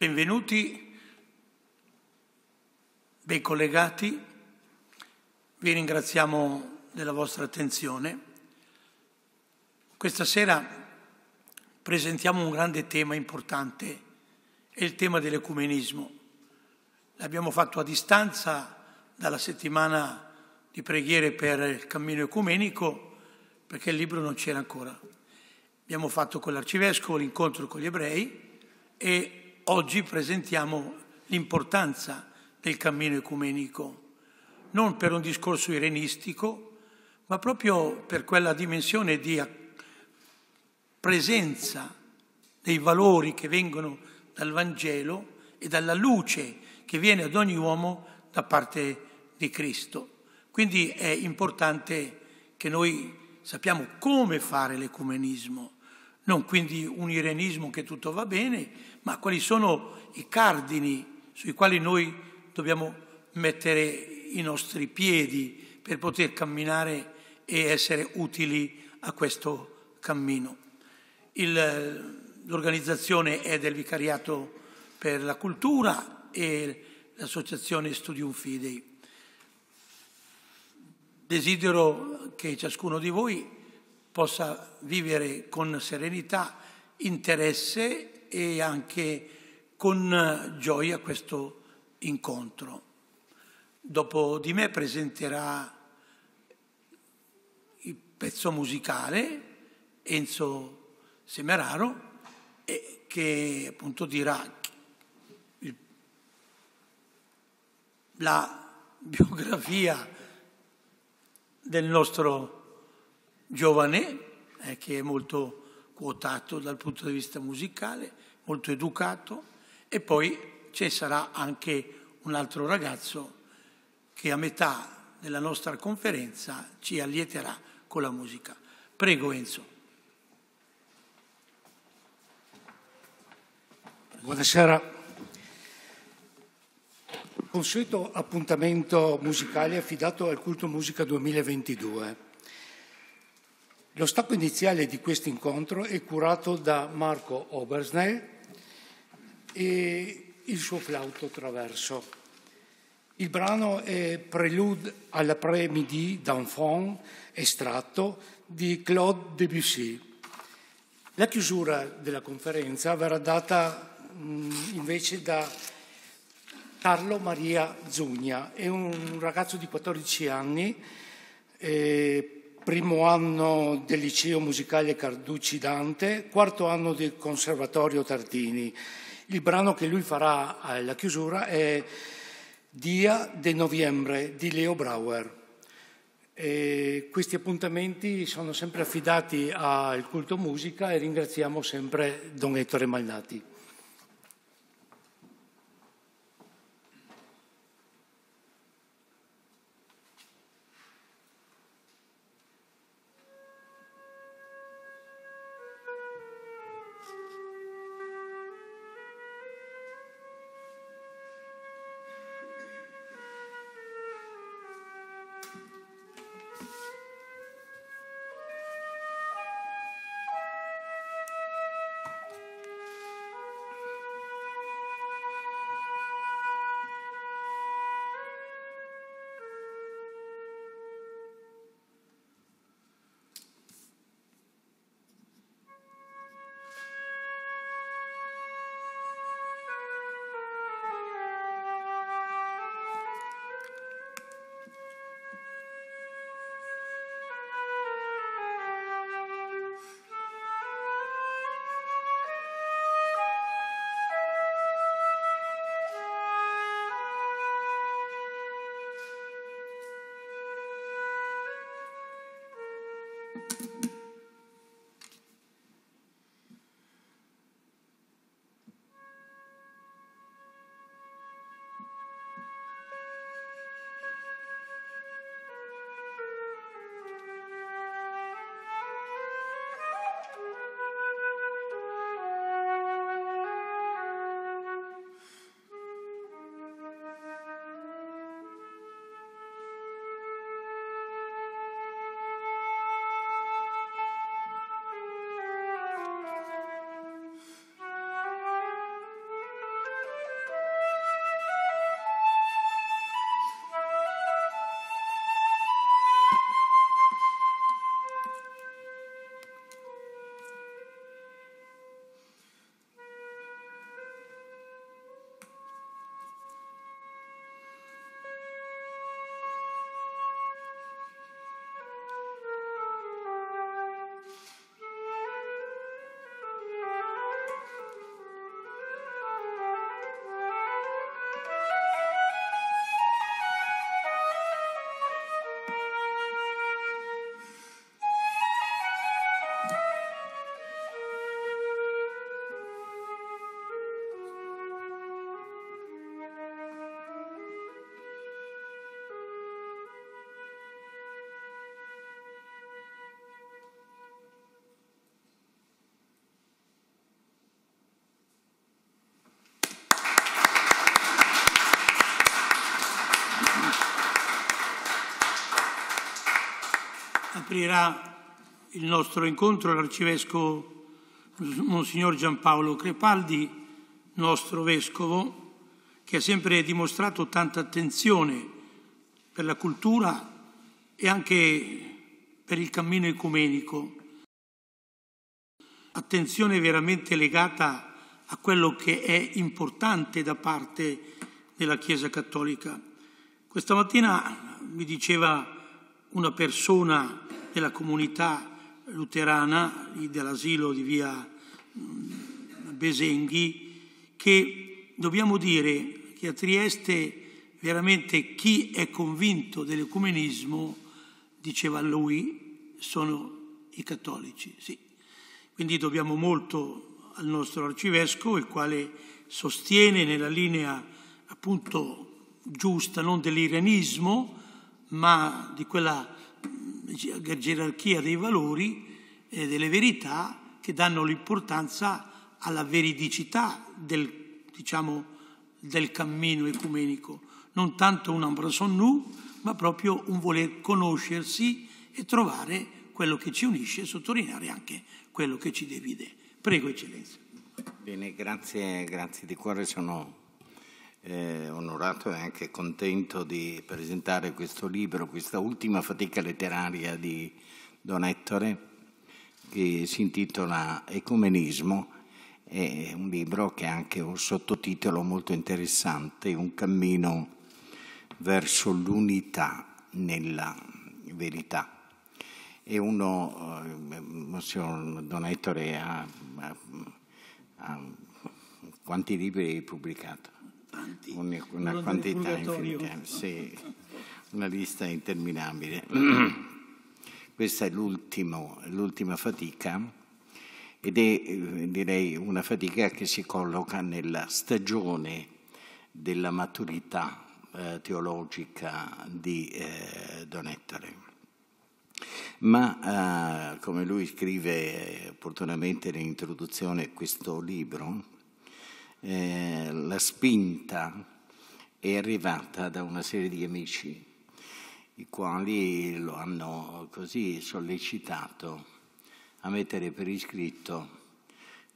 Benvenuti, ben collegati, vi ringraziamo della vostra attenzione. Questa sera presentiamo un grande tema importante, è il tema dell'ecumenismo. L'abbiamo fatto a distanza dalla settimana di preghiere per il cammino ecumenico perché il libro non c'era ancora. Abbiamo fatto con l'arcivescovo l'incontro con gli ebrei e oggi presentiamo l'importanza del cammino ecumenico, non per un discorso irenistico, ma proprio per quella dimensione di presenza dei valori che vengono dal Vangelo e dalla luce che viene ad ogni uomo da parte di Cristo. Quindi è importante che noi sappiamo come fare l'ecumenismo non quindi un irenismo che tutto va bene, ma quali sono i cardini sui quali noi dobbiamo mettere i nostri piedi per poter camminare e essere utili a questo cammino. Il, l'organizzazione è del Vicariato per la Cultura e l'Associazione Studium Fidei. Desidero che ciascuno di voi possa vivere con serenità, interesse e anche con eh, gioia questo incontro. Dopo di me presenterà il pezzo musicale Enzo Semeraro che appunto dirà la biografia del nostro giovane, eh, che è molto quotato dal punto di vista musicale, molto educato, e poi ci sarà anche un altro ragazzo che a metà della nostra conferenza ci allieterà con la musica. Prego Enzo. Buonasera. Consueto appuntamento musicale affidato al Culto Musica 2022. Lo stacco iniziale di questo incontro è curato da Marco Obersnell e il suo flauto traverso. Il brano è Prelude alla Pre-Midi d'Enfant, estratto di Claude Debussy. La chiusura della conferenza verrà data mh, mm, invece da Carlo Maria Zugna, è un ragazzo di 14 anni. Eh, primo anno del liceo musicale Carducci Dante, quarto anno del conservatorio Tartini. Il brano che lui farà alla chiusura è Dia de Novembre di Leo Brauer. E questi appuntamenti sono sempre affidati al culto musica e ringraziamo sempre Don Ettore Malnati. aprirà il nostro incontro l'arcivescovo Monsignor Giampaolo Crepaldi, nostro vescovo, che ha sempre dimostrato tanta attenzione per la cultura e anche per il cammino ecumenico. Attenzione veramente legata a quello che è importante da parte della Chiesa Cattolica. Questa mattina mi diceva una persona della comunità luterana dell'asilo di via mm, Besenghi che dobbiamo dire che a Trieste veramente chi è convinto dell'ecumenismo, diceva lui, sono i cattolici. Sì. Quindi dobbiamo molto al nostro arcivescovo, il quale sostiene nella linea appunto giusta, non dell'iranismo, ma di quella gerarchia dei valori e delle verità che danno l'importanza alla veridicità del, diciamo, del cammino ecumenico, non tanto un embrasson nu, ma proprio un voler conoscersi e trovare quello che ci unisce e sottolineare anche quello che ci divide. Prego, Eccellenza. Bene, grazie, grazie di cuore, sono eh, onorato e anche contento di presentare questo libro, questa ultima fatica letteraria di Don Ettore, che si intitola Ecumenismo. È un libro che ha anche un sottotitolo molto interessante, Un cammino verso l'unità nella verità. E uno, eh, eh Don Ettore ha, ha, ha quanti libri hai pubblicato? santi. Un, una quantità infinita, oh. sì, una lista interminabile. Questa è l'ultima fatica ed è eh, direi una fatica che si colloca nella stagione della maturità eh, teologica di eh, Don Ettore. Ma eh, come lui scrive opportunamente nell'introduzione questo libro, eh, la spinta è arrivata da una serie di amici, i quali lo hanno così sollecitato a mettere per iscritto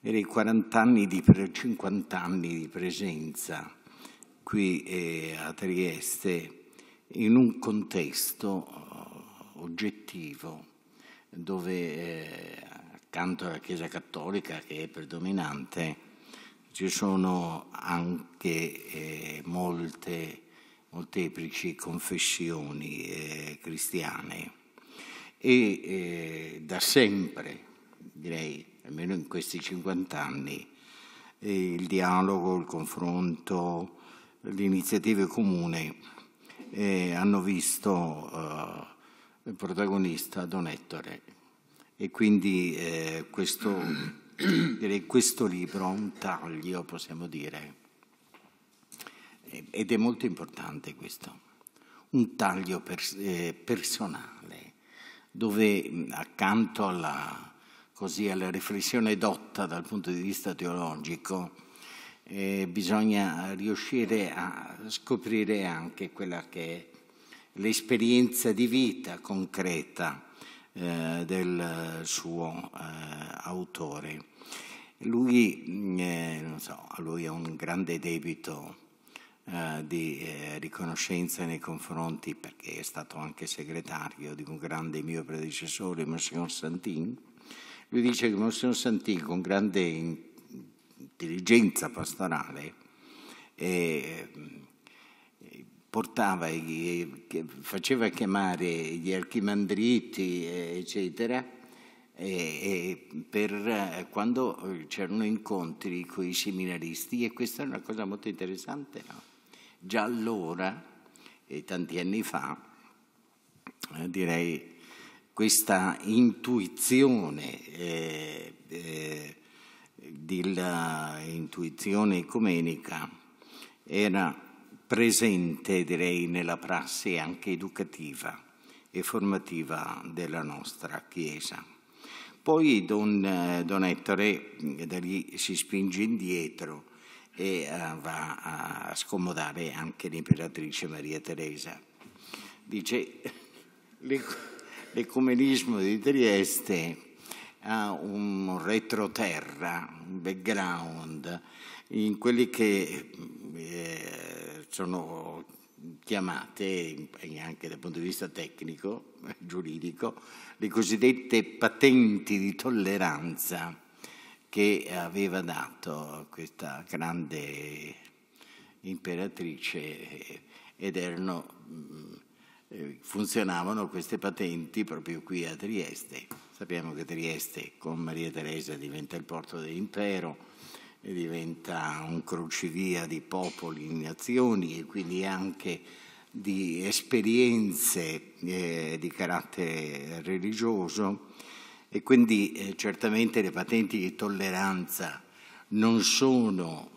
i 40 anni di, 50 anni di presenza qui eh, a Trieste in un contesto eh, oggettivo dove eh, accanto alla Chiesa Cattolica che è predominante ci sono anche eh, molte, molteplici confessioni eh, cristiane e eh, da sempre, direi almeno in questi 50 anni, eh, il dialogo, il confronto, le iniziative comuni eh, hanno visto eh, il protagonista Don Ettore e quindi eh, questo direi, questo libro ha un taglio, possiamo dire, ed è molto importante questo, un taglio per, eh, personale, dove accanto alla, così, alla, riflessione dotta dal punto di vista teologico, eh, bisogna riuscire a scoprire anche quella che è l'esperienza di vita concreta eh, del suo eh, autore. Lui, eh, so, lui, ha un grande debito di riconoscenza nei confronti, perché è stato anche segretario di un grande mio predecessore, Monsignor Santin. Lui dice che Monsignor Santin, con grande intelligenza pastorale, e portava, faceva chiamare gli archimandriti, eccetera, e, e per, quando c'erano incontri con i seminaristi e questa è una cosa molto interessante. No? Già allora, tanti anni fa, eh, direi questa intuizione, eh, eh, dell'intuizione ecumenica era presente, direi, nella prassi anche educativa e formativa della nostra Chiesa. Poi Don, eh, Don Ettore eh, da lì si spinge indietro e uh, va a scomodare anche l'imperatrice Maria Teresa. Dice, l'ecumenismo di Trieste ha un retroterra, un background in quelli che sono chiamate anche dal punto di vista tecnico, giuridico, le cosiddette patenti di tolleranza che aveva dato questa grande imperatrice ed erano, mm, eh, funzionavano queste patenti proprio qui a Trieste. Sappiamo che Trieste con Maria Teresa diventa il porto dell'impero, e diventa un crocevia di popoli, di nazioni e quindi anche di esperienze eh, di carattere religioso e quindi eh, certamente le patenti di tolleranza non sono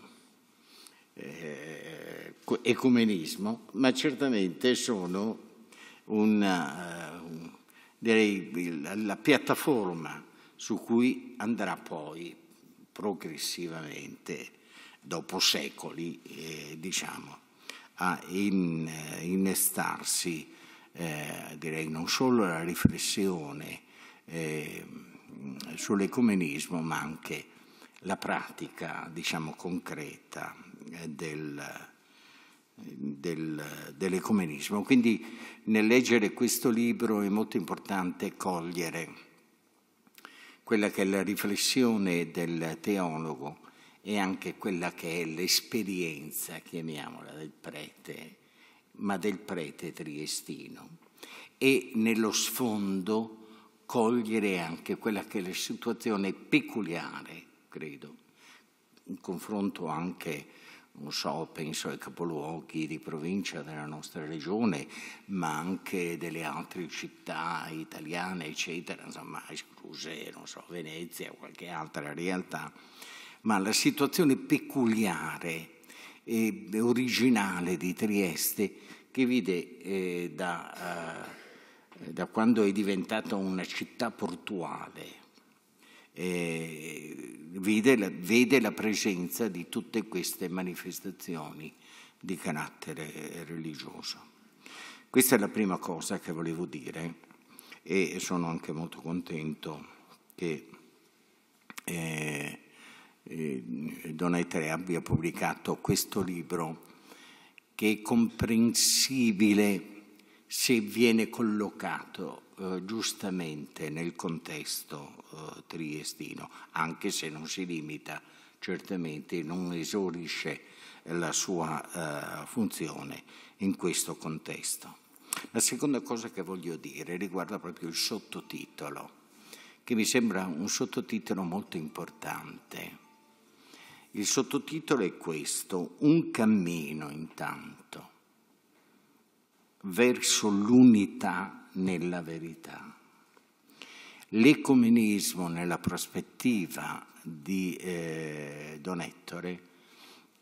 eh, ecumenismo, ma certamente sono una, eh, direi, la piattaforma su cui andrà poi progressivamente, dopo secoli, eh, diciamo, a in, eh, innestarsi, eh, direi, non solo la riflessione eh, sull'ecumenismo, ma anche la pratica, diciamo, concreta eh, del del, dell'ecumenismo. Quindi nel leggere questo libro è molto importante cogliere quella che è la riflessione del teologo e anche quella che è l'esperienza, chiamiamola, del prete, ma del prete triestino. E nello sfondo cogliere anche quella che è la situazione peculiare, credo, in confronto anche non so, penso ai capoluoghi di provincia della nostra regione, ma anche delle altre città italiane, eccetera, insomma, escluse, non so, Venezia o qualche altra realtà. Ma la situazione peculiare e originale di Trieste che vide eh, da, eh, da quando è diventata una città portuale, eh, vede, la, vede la presenza di tutte queste manifestazioni di carattere religioso. Questa è la prima cosa che volevo dire e sono anche molto contento che eh, eh, Donna Etere abbia pubblicato questo libro che è comprensibile se viene collocato eh, giustamente nel contesto eh, triestino, anche se non si limita, certamente non esaurisce la sua eh, funzione in questo contesto. La seconda cosa che voglio dire riguarda proprio il sottotitolo, che mi sembra un sottotitolo molto importante. Il sottotitolo è questo, un cammino intanto verso l'unità nella verità. L'ecumenismo nella prospettiva di eh, Don Ettore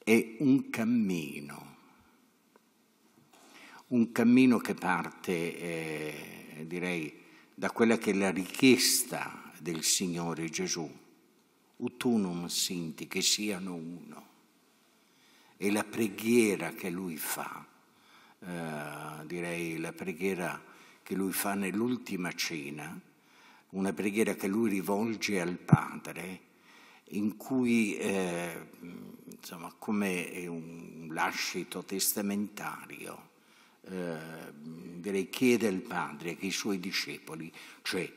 è un cammino, un cammino che parte, eh, direi, da quella che è la richiesta del Signore Gesù, utunum sinti, che siano uno, e la preghiera che lui fa eh, direi la preghiera che lui fa nell'ultima cena, una preghiera che lui rivolge al Padre, in cui, eh, insomma, come un lascito testamentario, eh, direi chiede al Padre che i suoi discepoli, cioè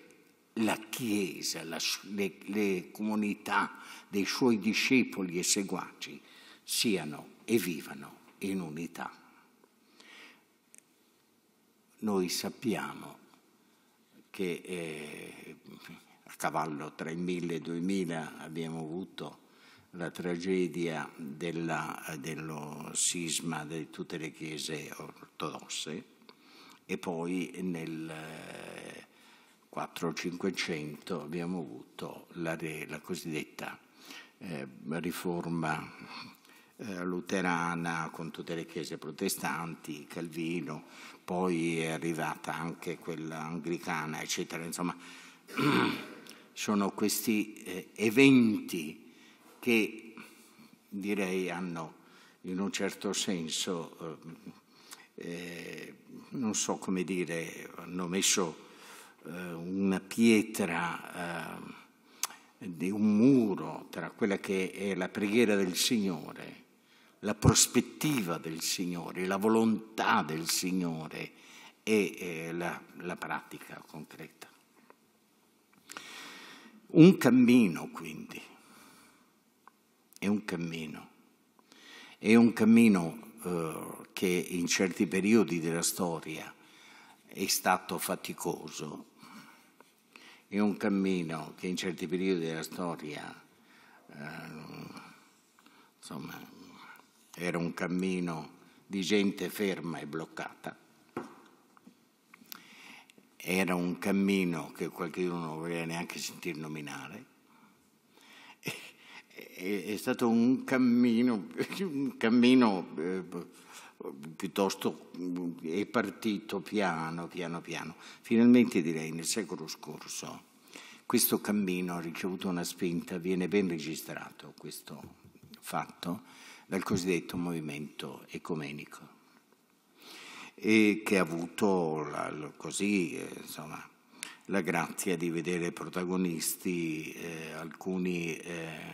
la Chiesa, la, le, le comunità dei suoi discepoli e seguaci, siano e vivano in unità. Noi sappiamo che eh, a cavallo tra il 1000 e il 2000 abbiamo avuto la tragedia della, dello sisma di tutte le chiese ortodosse e poi nel 4-500 eh, abbiamo avuto la, la cosiddetta eh, riforma eh, luterana con tutte le chiese protestanti, Calvino, poi è arrivata anche quella anglicana, eccetera. Insomma, sono questi eh, eventi che direi hanno in un certo senso, eh, non so come dire, hanno messo una pietra di un muro tra quella che è la preghiera del Signore la prospettiva del Signore, la volontà del Signore e eh, la, la pratica concreta. Un cammino quindi, è un cammino, è un cammino eh, che in certi periodi della storia è stato faticoso, è un cammino che in certi periodi della storia eh, insomma, era un cammino di gente ferma e bloccata, era un cammino che qualcuno non voleva neanche sentir nominare, è stato un cammino, un cammino eh, piuttosto è partito piano, piano, piano. Finalmente direi nel secolo scorso questo cammino ha ricevuto una spinta, viene ben registrato questo fatto dal cosiddetto movimento ecumenico e che ha avuto la, così eh, insomma, la grazia di vedere protagonisti eh, alcuni, eh,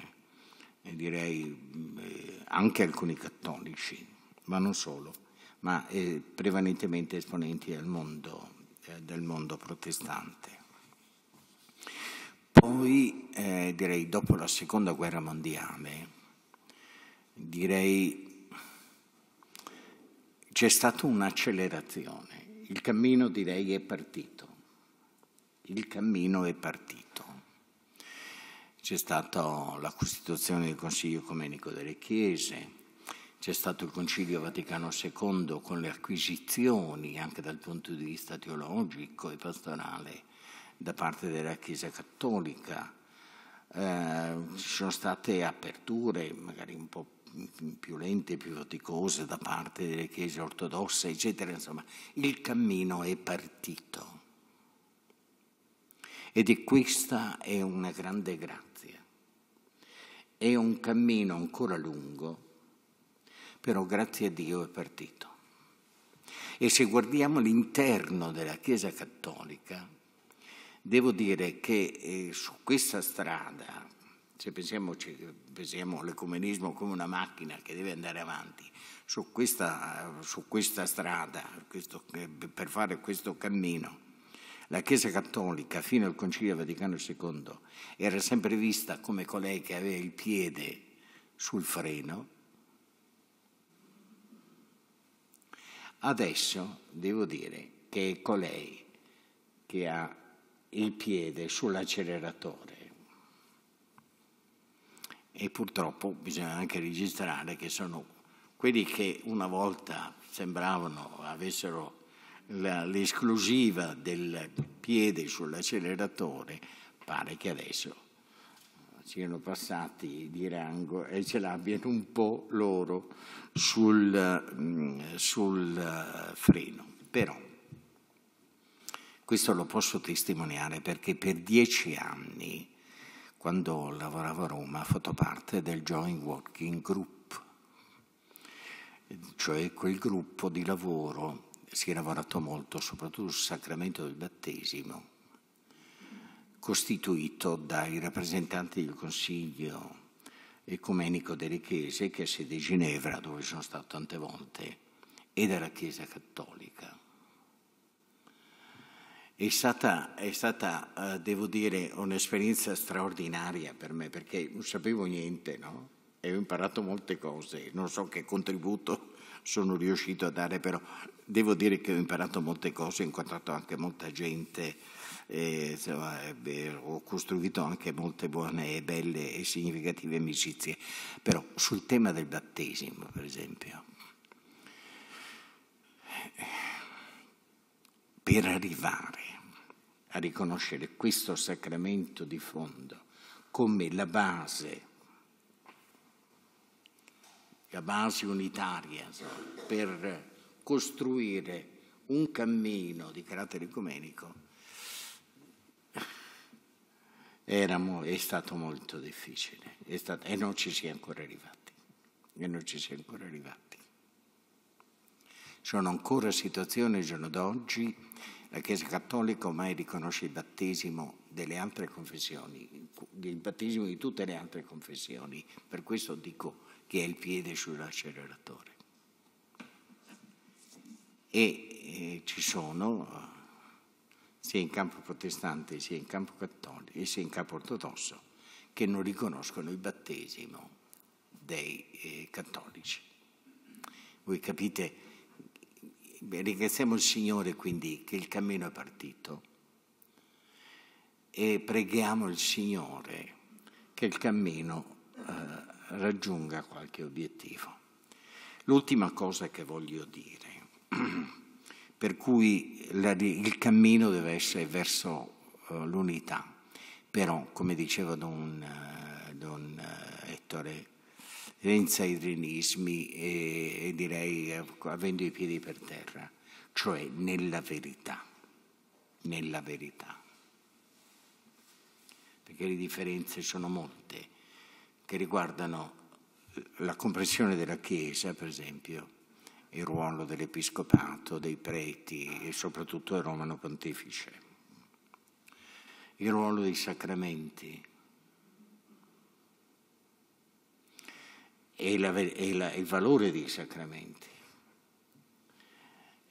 eh direi mm, eh, anche alcuni cattolici, ma non solo, ma eh, prevalentemente esponenti del mondo, del mondo protestante. Poi, direi, dopo la seconda guerra mondiale, direi, c'è stata un'accelerazione, il cammino direi è partito, il cammino è partito. C'è stata la costituzione del Consiglio Ecumenico delle Chiese, c'è stato il Concilio Vaticano II con le acquisizioni anche dal punto di vista teologico e pastorale da parte della Chiesa Cattolica. Eh, ci sono state aperture magari un po' più lente, più faticose da parte delle chiese ortodosse, eccetera, insomma, il cammino è partito. Ed è questa è una grande grazia. È un cammino ancora lungo, però grazie a Dio è partito. E se guardiamo l'interno della Chiesa Cattolica, devo dire che eh, su questa strada, se pensiamoci pensiamo all'ecumenismo come una macchina che deve andare avanti, su questa, su questa strada, questo, per fare questo cammino, la Chiesa Cattolica fino al Concilio Vaticano II era sempre vista come colei che aveva il piede sul freno, adesso devo dire che è colei che ha il piede sull'acceleratore e purtroppo bisogna anche registrare che sono quelli che una volta sembravano avessero l'esclusiva del piede sull'acceleratore, pare che adesso eh, siano passati di rango e ce l'abbiano un po' loro sul, mm, sul eh, freno. Però questo lo posso testimoniare perché per dieci anni quando lavoravo a Roma, ho fatto parte del Joint Working Group, cioè quel gruppo di lavoro, si è lavorato molto, soprattutto sul sacramento del battesimo, costituito dai rappresentanti del Consiglio ecumenico delle Chiese, che è sede di Ginevra, dove sono stato tante volte, e della Chiesa Cattolica. È stata, è stata eh, devo dire, un'esperienza straordinaria per me perché non sapevo niente, no? E ho imparato molte cose, non so che contributo sono riuscito a dare, però devo dire che ho imparato molte cose, ho incontrato anche molta gente, e, eh, insomma, eh, ho costruito anche molte buone, belle e significative amicizie. Però sul tema del battesimo, per esempio, per arrivare a riconoscere questo sacramento di fondo come la base, la base unitaria per costruire un cammino di carattere ecumenico era, è stato molto difficile stato, e non ci si è ancora arrivati. E non ci si è ancora arrivati. Sono ancora situazioni al giorno d'oggi la Chiesa Cattolica ormai riconosce il battesimo delle altre confessioni, il battesimo di tutte le altre confessioni, per questo dico che è il piede sull'acceleratore. E eh, ci sono sia in campo protestante sia in campo cattolico sia in campo ortodosso che non riconoscono il battesimo dei eh, cattolici. Voi capite ringraziamo il Signore quindi che il cammino è partito e preghiamo il Signore che il cammino eh, raggiunga qualche obiettivo. L'ultima cosa che voglio dire, per cui la, il cammino deve essere verso eh, l'unità, però come diceva don, eh, don eh, Ettore senza irenismi e, e direi eh, avendo i piedi per terra, cioè nella verità, nella verità. Perché le differenze sono molte, che riguardano eh, la comprensione della Chiesa, per esempio, il ruolo dell'Episcopato, dei preti e soprattutto del Romano Pontefice, il ruolo dei sacramenti, è, la, è, la, il valore dei sacramenti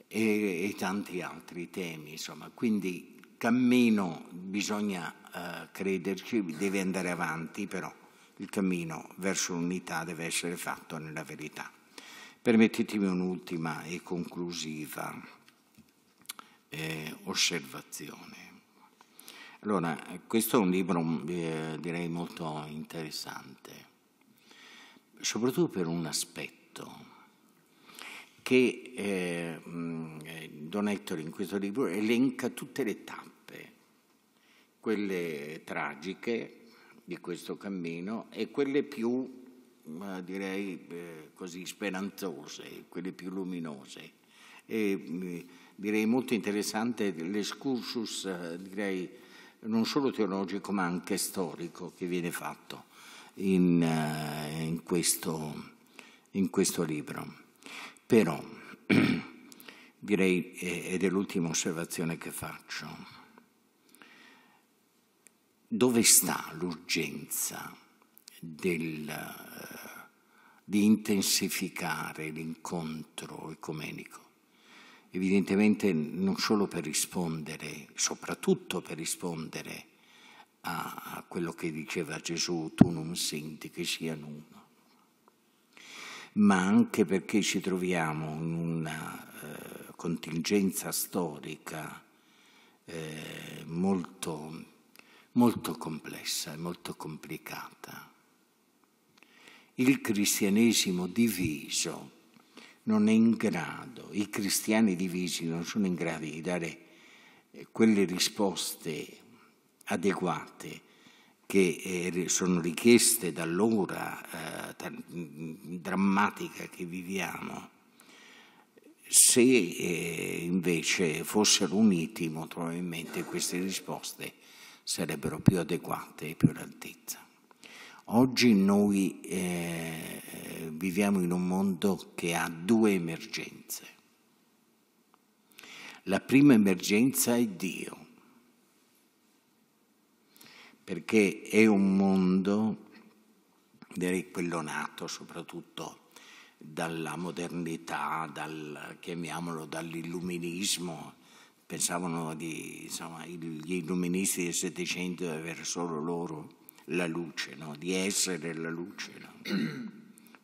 e, e, tanti altri temi, insomma. Quindi cammino bisogna eh, crederci, deve andare avanti, però il cammino verso l'unità deve essere fatto nella verità. Permettetemi un'ultima e conclusiva eh, osservazione. Allora, questo è un libro eh, direi molto interessante soprattutto per un aspetto che eh, Don Ettore in questo libro elenca tutte le tappe, quelle tragiche di questo cammino e quelle più, direi eh, così, speranzose, quelle più luminose. E, direi molto interessante l'escursus, eh, direi non solo teologico ma anche storico che viene fatto in, eh, in, questo, in questo, libro. Però direi, eh, ed è l'ultima osservazione che faccio, dove sta l'urgenza del, eh, di intensificare l'incontro ecumenico? Evidentemente non solo per rispondere, soprattutto per rispondere a quello che diceva Gesù, tu non senti che siano uno, ma anche perché ci troviamo in una eh, contingenza storica eh, molto, molto complessa e molto complicata. Il cristianesimo diviso non è in grado, i cristiani divisi non sono in grado di dare eh, quelle risposte adeguate che eh, sono richieste dall'ora eh, drammatica che viviamo, se eh, invece fossero uniti molto probabilmente queste risposte sarebbero più adeguate e più all'altezza. Oggi noi eh, viviamo in un mondo che ha due emergenze. La prima emergenza è Dio, perché è un mondo, direi quello nato soprattutto dalla modernità, dal, chiamiamolo dall'illuminismo, pensavano di, insomma, gli illuministi del Settecento di avere solo loro la luce, no? di essere la luce. No?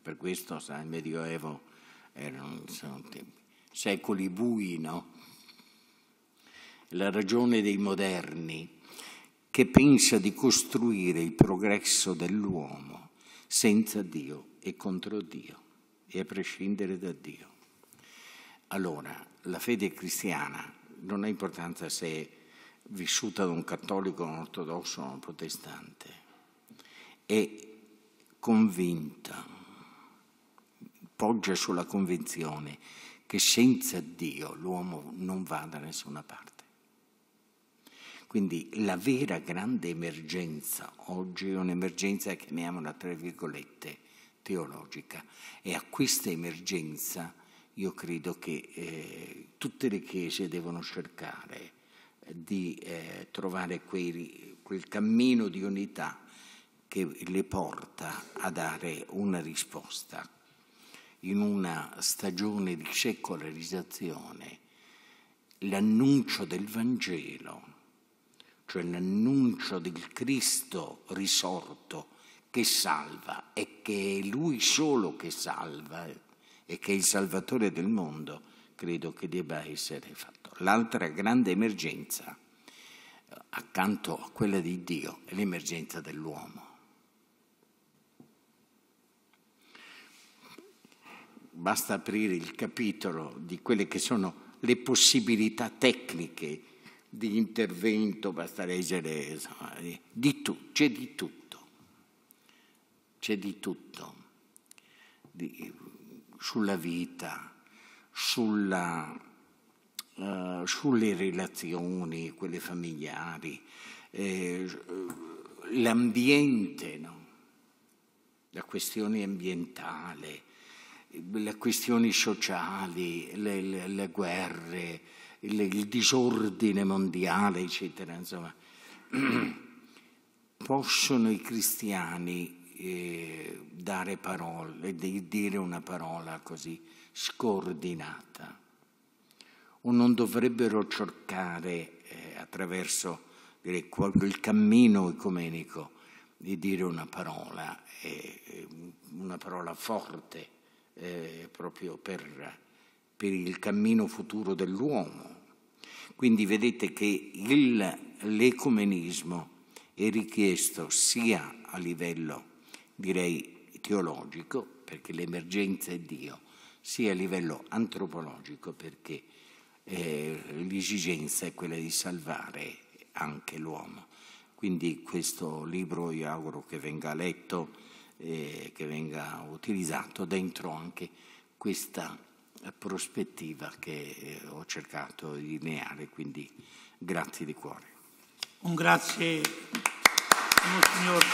per questo sa, il Medioevo erano tempi, secoli bui, no? La ragione dei moderni che pensa di costruire il progresso dell'uomo senza Dio e contro Dio e a prescindere da Dio. Allora, la fede cristiana non ha importanza se è vissuta da un cattolico, un ortodosso o un protestante, è convinta, poggia sulla convinzione che senza Dio l'uomo non va da nessuna parte. Quindi la vera grande emergenza oggi è un'emergenza, chiamiamola tra virgolette, teologica e a questa emergenza io credo che eh, tutte le chiese devono cercare di eh, trovare quei, quel cammino di unità che le porta a dare una risposta in una stagione di secolarizzazione l'annuncio del Vangelo cioè l'annuncio del Cristo risorto che salva e che è Lui solo che salva eh, e che è il Salvatore del mondo, credo che debba essere fatto. L'altra grande emergenza, eh, accanto a quella di Dio, è l'emergenza dell'uomo. Basta aprire il capitolo di quelle che sono le possibilità tecniche di intervento, basta leggere, insomma, di tu, c'è di tutto, c'è di tutto, di, sulla vita, sulla, uh, sulle relazioni, quelle familiari, eh, eh, l'ambiente, no? la questione ambientale, le questioni sociali, le, le, le guerre, il, il disordine mondiale, eccetera. Insomma. Possono i cristiani eh, dare parole, dire una parola così scordinata? O non dovrebbero cercare eh, attraverso dire, il cammino ecumenico di dire una parola, eh, una parola forte eh, proprio per per il cammino futuro dell'uomo. Quindi vedete che il, l'ecumenismo è richiesto sia a livello, direi, teologico, perché l'emergenza è Dio, sia a livello antropologico, perché eh, l'esigenza è quella di salvare anche l'uomo. Quindi questo libro io auguro che venga letto, eh, che venga utilizzato dentro anche questa prospettiva che eh, ho cercato di lineare, quindi grazie di cuore. Un grazie, Monsignor.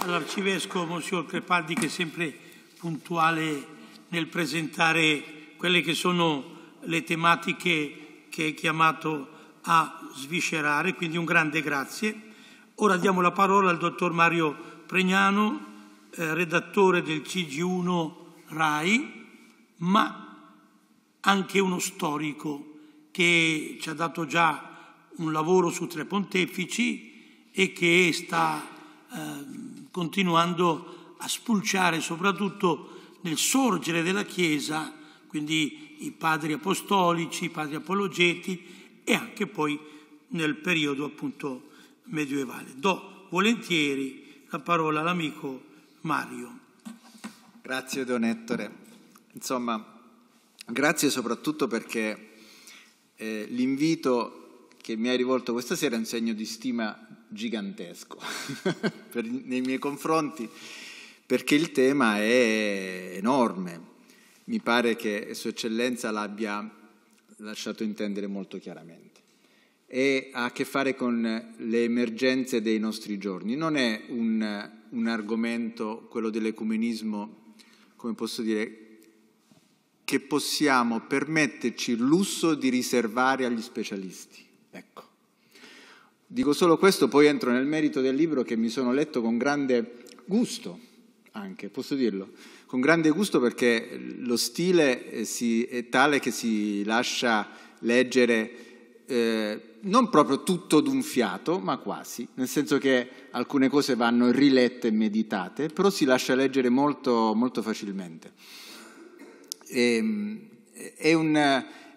All'Arcivescovo Monsignor Crepaldi che è sempre puntuale nel presentare quelle che sono le tematiche che è chiamato a sviscerare, quindi un grande grazie. Ora diamo la parola al Dottor Mario Pregnano eh, redattore del CG1 RAI, ma anche uno storico che ci ha dato già un lavoro su tre pontefici e che sta eh, continuando a spulciare soprattutto nel sorgere della Chiesa, quindi i padri apostolici, i padri apologeti e anche poi nel periodo appunto medioevale. Do volentieri la parola all'amico Mario. Grazie Don Ettore. Insomma, grazie soprattutto perché eh, l'invito che mi hai rivolto questa sera è un segno di stima gigantesco per, nei miei confronti, perché il tema è enorme. Mi pare che Sua Eccellenza l'abbia lasciato intendere molto chiaramente e ha a che fare con le emergenze dei nostri giorni. Non è un un argomento, quello dell'ecumenismo, come posso dire, che possiamo permetterci il lusso di riservare agli specialisti. Ecco. Dico solo questo, poi entro nel merito del libro che mi sono letto con grande gusto, anche, posso dirlo, con grande gusto perché lo stile eh, è tale che si lascia leggere eh, non proprio tutto d'un fiato, ma quasi, nel senso che alcune cose vanno rilette e meditate, però si lascia leggere molto, molto facilmente. E, ehm, è, un,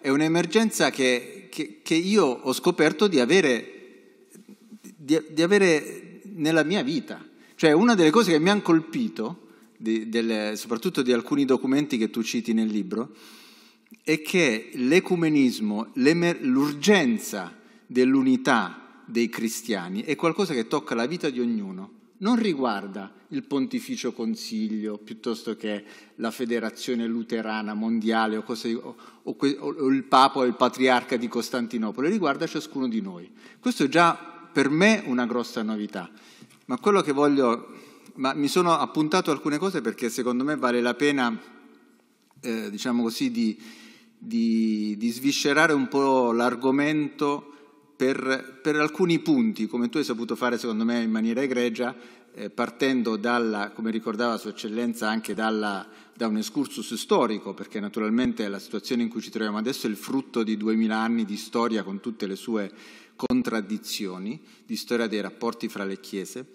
è, un'emergenza che, che, che, io ho scoperto di avere, di, di avere, nella mia vita. Cioè una delle cose che mi hanno colpito, di, delle, soprattutto di alcuni documenti che tu citi nel libro, è che l'ecumenismo, l'urgenza dell'unità dei cristiani è qualcosa che tocca la vita di ognuno, non riguarda il pontificio consiglio piuttosto che la federazione luterana mondiale o, cose, o, o, o il papa o il patriarca di Costantinopoli, riguarda ciascuno di noi. Questo è già per me una grossa novità, ma quello che voglio, ma mi sono appuntato alcune cose perché secondo me vale la pena, eh, diciamo così, di di, di sviscerare un po' l'argomento per, per, alcuni punti, come tu hai saputo fare secondo me in maniera egregia, eh, partendo dalla, come ricordava Sua Eccellenza, anche dalla, da un excursus storico, perché naturalmente la situazione in cui ci troviamo adesso è il frutto di duemila anni di storia con tutte le sue contraddizioni, di storia dei rapporti fra le chiese,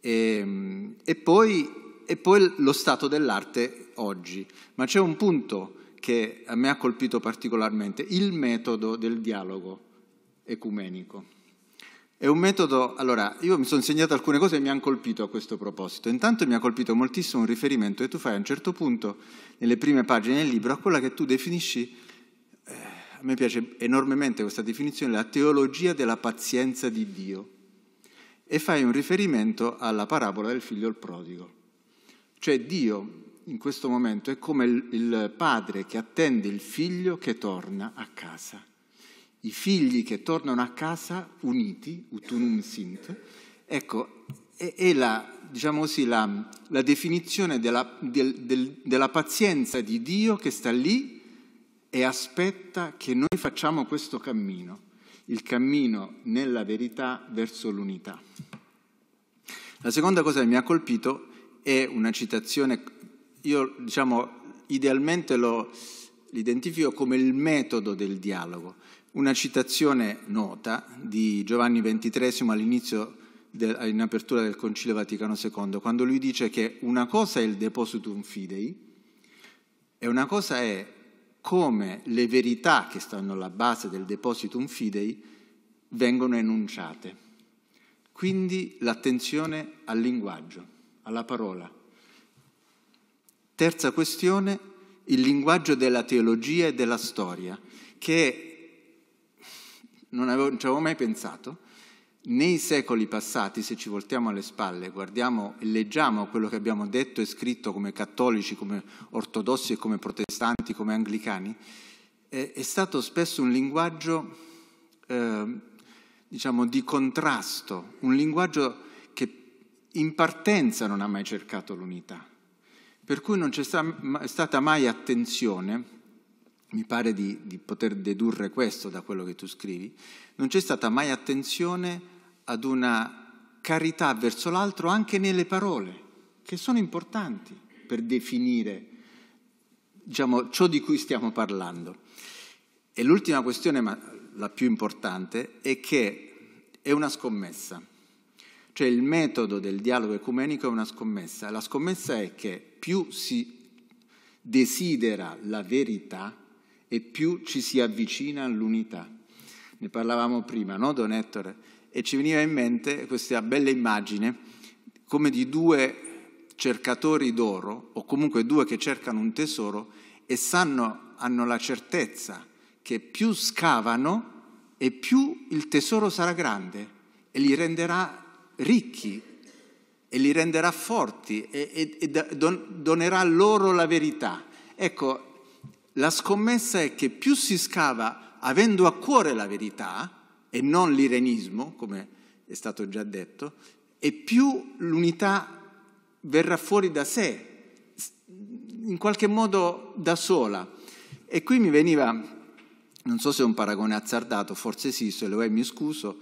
e, ehm, e, poi, e poi lo stato dell'arte oggi. Ma c'è un punto che a me ha colpito particolarmente, il metodo del dialogo ecumenico. È un metodo, allora, io mi sono insegnato alcune cose che mi hanno colpito a questo proposito. Intanto mi ha colpito moltissimo un riferimento che tu fai a un certo punto, nelle prime pagine del libro, a quella che tu definisci, eh, a me piace enormemente questa definizione, la teologia della pazienza di Dio. E fai un riferimento alla parabola del figlio il prodigo. Cioè Dio in questo momento è come il padre che attende il figlio che torna a casa. I figli che tornano a casa uniti, utunum sint, ecco, è, la, diciamo così, la, la definizione della, del, del, della pazienza di Dio che sta lì e aspetta che noi facciamo questo cammino, il cammino nella verità verso l'unità. La seconda cosa che mi ha colpito è una citazione io diciamo idealmente lo identifico come il metodo del dialogo. Una citazione nota di Giovanni XXIII all'inizio del, in apertura del Concilio Vaticano II, quando lui dice che una cosa è il depositum fidei e una cosa è come le verità che stanno alla base del depositum fidei vengono enunciate. Quindi l'attenzione al linguaggio, alla parola, Terza questione, il linguaggio della teologia e della storia, che non, avevo, non ci avevo mai pensato. Nei secoli passati, se ci voltiamo alle spalle, guardiamo e leggiamo quello che abbiamo detto e scritto come cattolici, come ortodossi e come protestanti, come anglicani, eh, è stato spesso un linguaggio, eh, diciamo, di contrasto, un linguaggio che in partenza non ha mai cercato l'unità per cui non c'è stata mai attenzione, mi pare di, di, poter dedurre questo da quello che tu scrivi, non c'è stata mai attenzione ad una carità verso l'altro anche nelle parole, che sono importanti per definire diciamo, ciò di cui stiamo parlando. E l'ultima questione, ma la più importante, è che è una scommessa. Cioè il metodo del dialogo ecumenico è una scommessa. La scommessa è che più si desidera la verità e più ci si avvicina all'unità. Ne parlavamo prima, no Don Ettore? E ci veniva in mente questa bella immagine come di due cercatori d'oro, o comunque due che cercano un tesoro e sanno, hanno la certezza che più scavano e più il tesoro sarà grande e li renderà ricchi e li renderà forti e, e, e don, donerà loro la verità. Ecco, la scommessa è che più si scava avendo a cuore la verità e non l'irenismo, come è stato già detto, e più l'unità verrà fuori da sé, in qualche modo da sola. E qui mi veniva, non so se è un paragone azzardato, forse sì, se lo è mi scuso,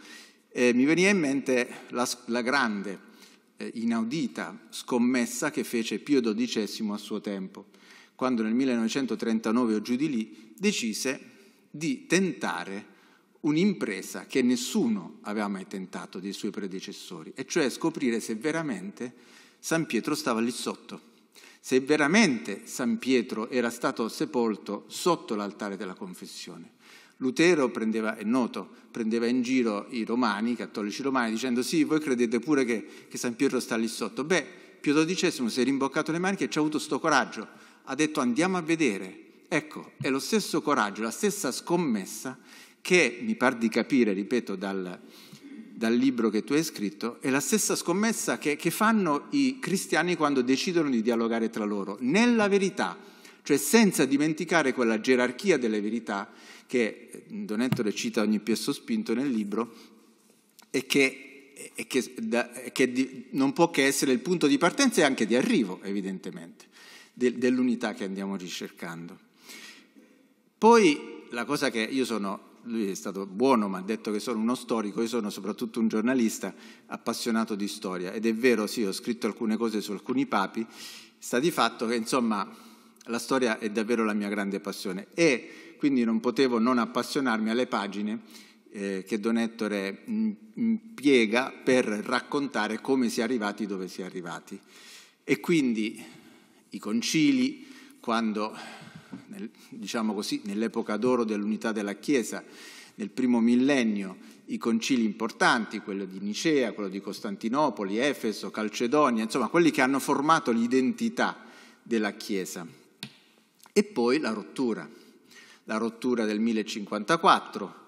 eh, mi veniva in mente la, la grande, eh, inaudita scommessa che fece Pio XII a suo tempo, quando nel 1939 o giù di lì decise di tentare un'impresa che nessuno aveva mai tentato dei suoi predecessori, e cioè scoprire se veramente San Pietro stava lì sotto, se veramente San Pietro era stato sepolto sotto l'altare della confessione. Lutero prendeva, è noto, prendeva in giro i romani, i cattolici romani, dicendo sì, voi credete pure che, che San Pietro sta lì sotto. Beh, Pio XII si è rimboccato le maniche e ci ha avuto sto coraggio. Ha detto andiamo a vedere. Ecco, è lo stesso coraggio, la stessa scommessa che, mi par di capire, ripeto, dal, dal libro che tu hai scritto, è la stessa scommessa che, che, fanno i cristiani quando decidono di dialogare tra loro, nella verità, cioè senza dimenticare quella gerarchia delle verità che eh, Don Ettore cita ogni più spinto nel libro e che, e che, da, e che di, non può che essere il punto di partenza e anche di arrivo, evidentemente, de, dell'unità che andiamo ricercando. Poi la cosa che io sono lui è stato buono, ma ha detto che sono uno storico, io sono soprattutto un giornalista appassionato di storia ed è vero, sì, ho scritto alcune cose su alcuni papi, sta di fatto che insomma la storia è davvero la mia grande passione e quindi non potevo non appassionarmi alle pagine eh, che Don Ettore impiega mm, mm, per raccontare come si è arrivati dove si è arrivati. E quindi i concili, quando, nel, diciamo così, nell'epoca d'oro dell'unità della Chiesa, nel primo millennio, i concili importanti, quello di Nicea, quello di Costantinopoli, Efeso, Calcedonia, insomma quelli che hanno formato l'identità della Chiesa. E poi la rottura, la rottura del 1054,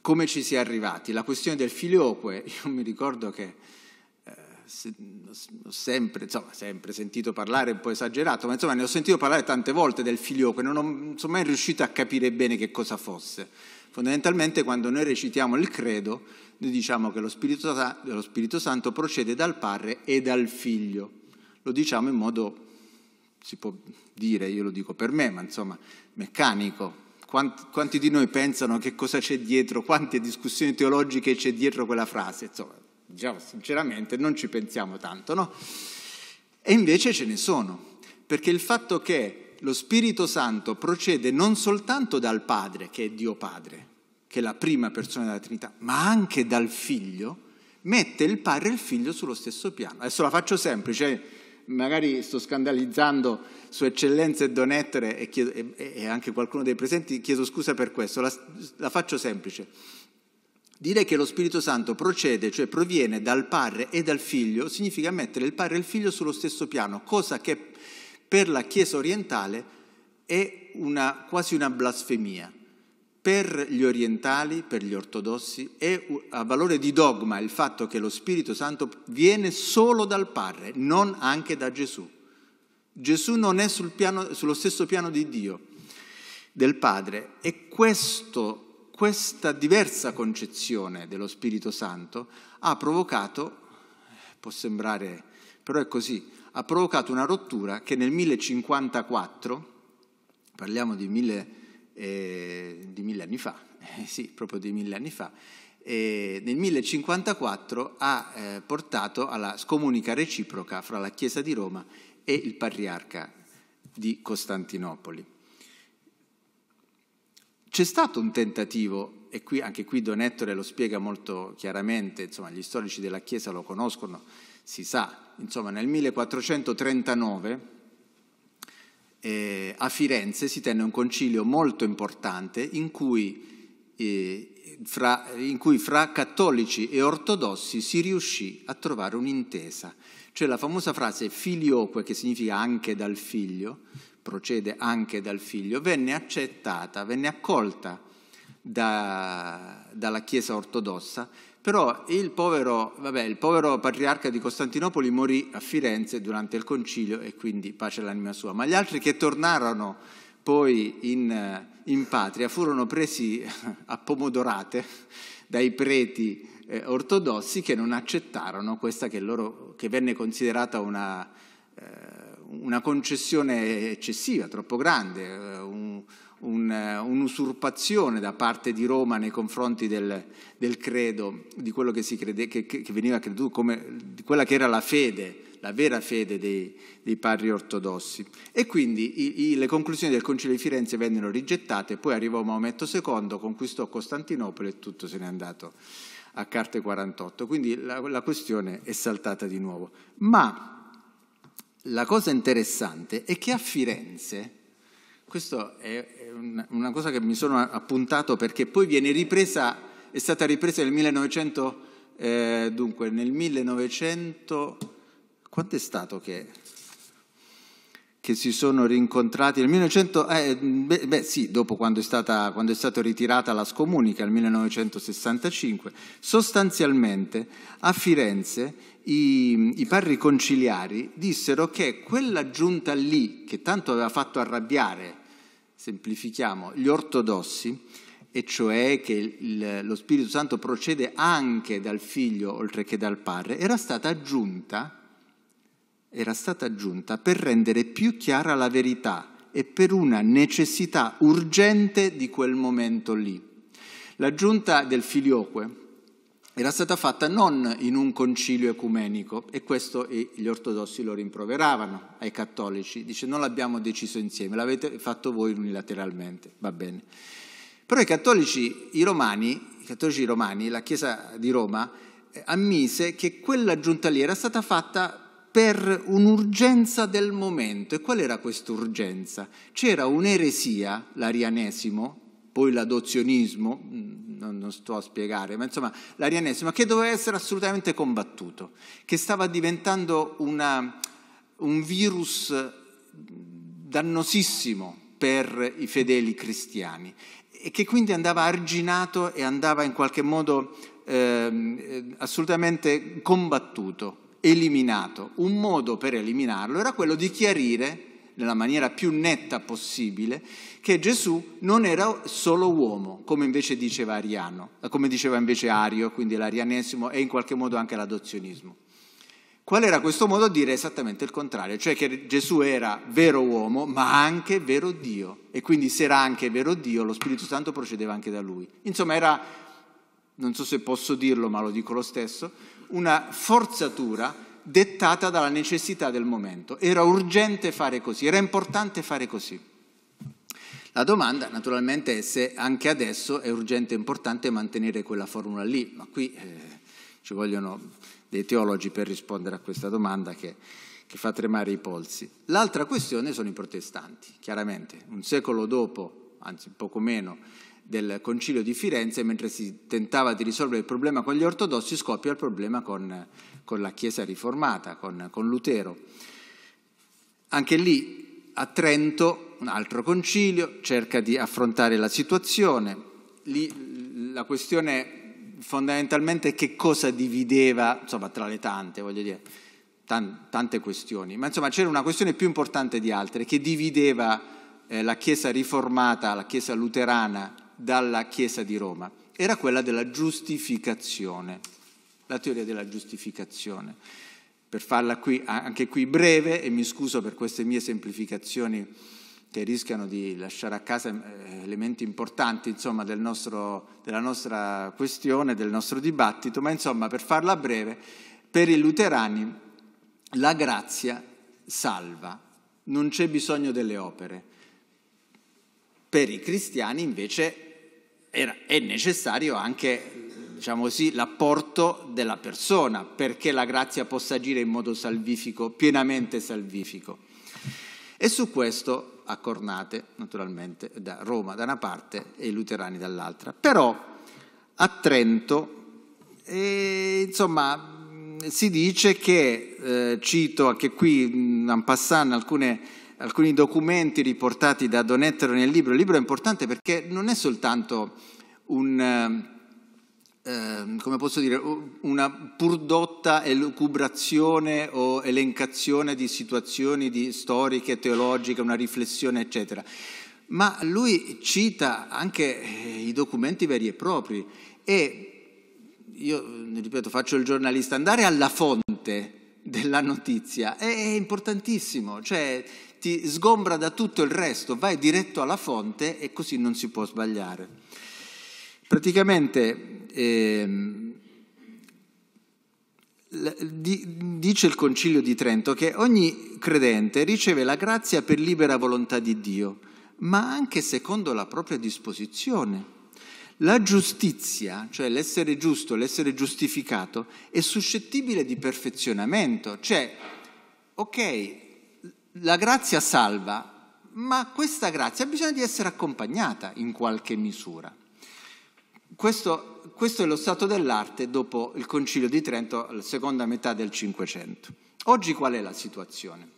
come ci si è arrivati. La questione del filioque, eh, io mi ricordo che eh, se, ho sempre, insomma, sempre, sentito parlare, un po' esagerato, ma insomma ne ho sentito parlare tante volte del filioque, non, ho, non sono mai riuscito a capire bene che cosa fosse. Fondamentalmente quando noi recitiamo il credo, noi diciamo che lo Spirito, lo Spirito Santo procede dal Padre e dal Figlio. Lo diciamo in modo, si può dire, io lo dico per me, ma insomma, meccanico, quanti di noi pensano che cosa c'è dietro, quante discussioni teologiche c'è dietro quella frase? Insomma, diciamo sinceramente non ci pensiamo tanto, no? E invece ce ne sono, perché il fatto che lo Spirito Santo procede non soltanto dal Padre, che è Dio Padre, che è la prima persona della Trinità, ma anche dal Figlio, mette il Padre e il Figlio sullo stesso piano. Adesso la faccio semplice, magari sto scandalizzando Su Eccellenza e Don Ettore e, chiedo, e, e, anche qualcuno dei presenti, chiedo scusa per questo, la, la faccio semplice. Dire che lo Spirito Santo procede, cioè proviene dal Padre e dal Figlio, significa mettere il Padre e il Figlio sullo stesso piano, cosa che per la Chiesa orientale è una, quasi una blasfemia per gli orientali, per gli ortodossi, è a valore di dogma il fatto che lo Spirito Santo viene solo dal Padre, non anche da Gesù. Gesù non è sul piano, sullo stesso piano di Dio, del Padre, e questo, questa diversa concezione dello Spirito Santo ha provocato, può sembrare, però è così, ha provocato una rottura che nel 1054, parliamo di 1054, eh, di mille anni fa, eh, sì, proprio di mille anni fa, eh, nel 1054 ha portato alla scomunica reciproca fra la Chiesa di Roma e il patriarca di Costantinopoli. C'è stato un tentativo, e qui, anche qui Don Ettore lo spiega molto chiaramente, insomma, gli storici della Chiesa lo conoscono, si sa, insomma, nel 1439 eh, a Firenze si tenne un concilio molto importante in cui, eh, fra, in cui fra cattolici e ortodossi si riuscì a trovare un'intesa. Cioè la famosa frase filioque, che significa anche dal figlio, procede anche dal figlio, venne accettata, venne accolta da, dalla Chiesa ortodossa però il povero, vabbè, il povero, patriarca di Costantinopoli morì a Firenze durante il concilio e quindi pace all'anima sua. Ma gli altri che tornarono poi in, eh, in patria furono presi a pomodorate dai preti eh, ortodossi che non accettarono questa che, loro, che venne considerata una, eh, una, concessione eccessiva, troppo grande, eh, un, un, eh, un'usurpazione da parte di Roma nei confronti del, del credo, di quello che, crede, che, che, veniva creduto come di quella che era la fede, la vera fede dei, dei padri ortodossi. E quindi i, i, le conclusioni del Concilio di Firenze vennero rigettate, poi arrivò Maometto II, conquistò Costantinopoli e tutto se n'è andato a carte 48, quindi la, la questione è saltata di nuovo. Ma la cosa interessante è che a Firenze, questo è, una cosa che mi sono appuntato perché poi viene ripresa, è stata ripresa nel 1900, eh, dunque nel 1900, quanto è stato che, che si sono rincontrati? Nel 1900, eh, beh, sì, dopo quando è, stata, quando è stata ritirata la scomunica, nel 1965, sostanzialmente a Firenze i, i, parri conciliari dissero che quella giunta lì, che tanto aveva fatto arrabbiare semplifichiamo, gli ortodossi, e cioè che il, lo Spirito Santo procede anche dal figlio oltre che dal padre, era stata aggiunta era stata aggiunta per rendere più chiara la verità e per una necessità urgente di quel momento lì. L'aggiunta del filioque era stata fatta non in un concilio ecumenico e questo gli ortodossi lo rimproveravano ai cattolici, dice non l'abbiamo deciso insieme, l'avete fatto voi unilateralmente, va bene. Però i cattolici, i romani, i cattolici romani, la Chiesa di Roma, eh, ammise che quella giunta lì era stata fatta per un'urgenza del momento. E qual era quest'urgenza? C'era un'eresia, l'arianesimo, poi l'adozionismo, mm, non, non, sto a spiegare, ma insomma l'arianesimo, che doveva essere assolutamente combattuto, che stava diventando una, un virus dannosissimo per i fedeli cristiani e che quindi andava arginato e andava in qualche modo eh, assolutamente combattuto, eliminato. Un modo per eliminarlo era quello di chiarire nella maniera più netta possibile che Gesù non era solo uomo, come invece diceva Ariano, eh, come diceva invece Ario, quindi l'arianesimo e in qualche modo anche l'adozionismo. Qual era questo modo di dire esattamente il contrario, cioè che Gesù era vero uomo ma anche vero Dio e quindi se era anche vero Dio lo Spirito Santo procedeva anche da lui. Insomma era, non so se posso dirlo ma lo dico lo stesso, una forzatura dettata dalla necessità del momento. Era urgente fare così, era importante fare così. La domanda naturalmente è se anche adesso è urgente e importante mantenere quella formula lì, ma qui eh, ci vogliono dei teologi per rispondere a questa domanda che, che fa tremare i polsi. L'altra questione sono i protestanti, chiaramente, un secolo dopo, anzi poco meno, del concilio di Firenze, mentre si tentava di risolvere il problema con gli ortodossi, scoppia il problema con con la Chiesa riformata, con, con Lutero. Anche lì a Trento un altro concilio cerca di affrontare la situazione. Lì la questione fondamentalmente è che cosa divideva, insomma tra le tante, voglio dire, tante questioni, ma insomma c'era una questione più importante di altre che divideva eh, la Chiesa riformata, la Chiesa luterana dalla Chiesa di Roma, era quella della giustificazione la teoria della giustificazione. Per farla qui, anche qui breve, e mi scuso per queste mie semplificazioni che rischiano di lasciare a casa eh, elementi importanti insomma, del nostro, della nostra questione, del nostro dibattito, ma insomma per farla breve, per i luterani la grazia salva, non c'è bisogno delle opere. Per i cristiani invece era, è necessario anche diciamo così, l'apporto della persona perché la grazia possa agire in modo salvifico, pienamente salvifico. E su questo accordate, naturalmente, da Roma da una parte e i luterani dall'altra. Però a Trento, eh, insomma, si dice che, eh, cito anche qui, mm, en passando alcune alcuni documenti riportati da Don Donettero nel libro. Il libro è importante perché non è soltanto un, Ehm, come posso dire, una pur dotta elucubrazione o elencazione di situazioni di storiche, teologiche, una riflessione, eccetera. Ma lui cita anche eh, i documenti veri e propri e io, ripeto, faccio il giornalista, andare alla fonte della notizia è importantissimo, cioè ti sgombra da tutto il resto, vai diretto alla fonte e così non si può sbagliare. Praticamente ehm, dice il Concilio di Trento che ogni credente riceve la grazia per libera volontà di Dio, ma anche secondo la propria disposizione. La giustizia, cioè l'essere giusto, l'essere giustificato, è suscettibile di perfezionamento, cioè, ok, la grazia salva, ma questa grazia ha bisogno di essere accompagnata in qualche misura. Questo questo è lo stato dell'arte dopo il Concilio di Trento, la seconda metà del Cinquecento. Oggi qual è la situazione?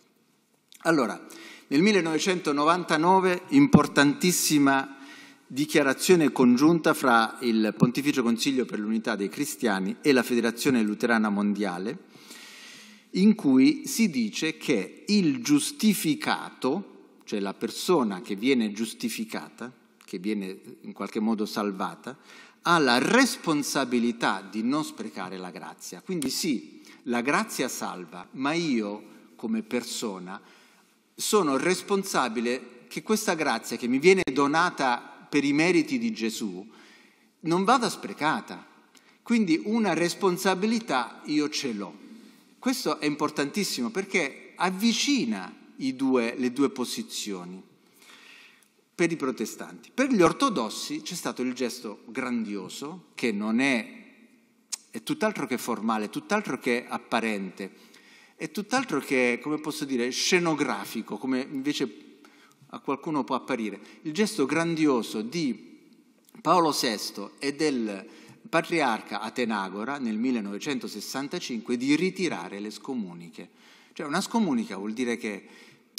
Allora, nel 1999 importantissima dichiarazione congiunta fra il Pontificio Consiglio per l'Unità dei Cristiani e la Federazione Luterana Mondiale, in cui si dice che il giustificato, cioè la persona che viene giustificata, che viene in qualche modo salvata, ha la responsabilità di non sprecare la grazia. Quindi sì, la grazia salva, ma io come persona sono responsabile che questa grazia che mi viene donata per i meriti di Gesù non vada sprecata. Quindi una responsabilità io ce l'ho. Questo è importantissimo perché avvicina due, le due posizioni per i protestanti. Per gli ortodossi c'è stato il gesto grandioso, che non è, è tutt'altro che formale, tutt'altro che apparente, è tutt'altro che, come posso dire, scenografico, come invece a qualcuno può apparire. Il gesto grandioso di Paolo VI e del patriarca Atenagora nel 1965 di ritirare le scomuniche. Cioè una scomunica vuol dire che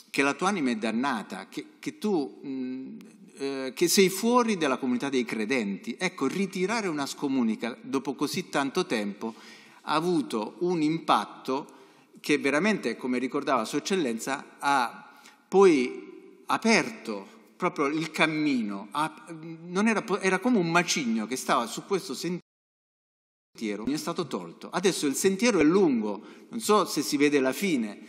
che la tua anima è dannata, che, che tu mh, mm, eh, che sei fuori dalla comunità dei credenti. Ecco, ritirare una scomunica dopo così tanto tempo ha avuto un impatto che veramente, come ricordava Sua Eccellenza, ha poi aperto proprio il cammino, a, era, era, come un macigno che stava su questo sentiero Mi è stato tolto. Adesso il sentiero è lungo, non so se si vede la fine,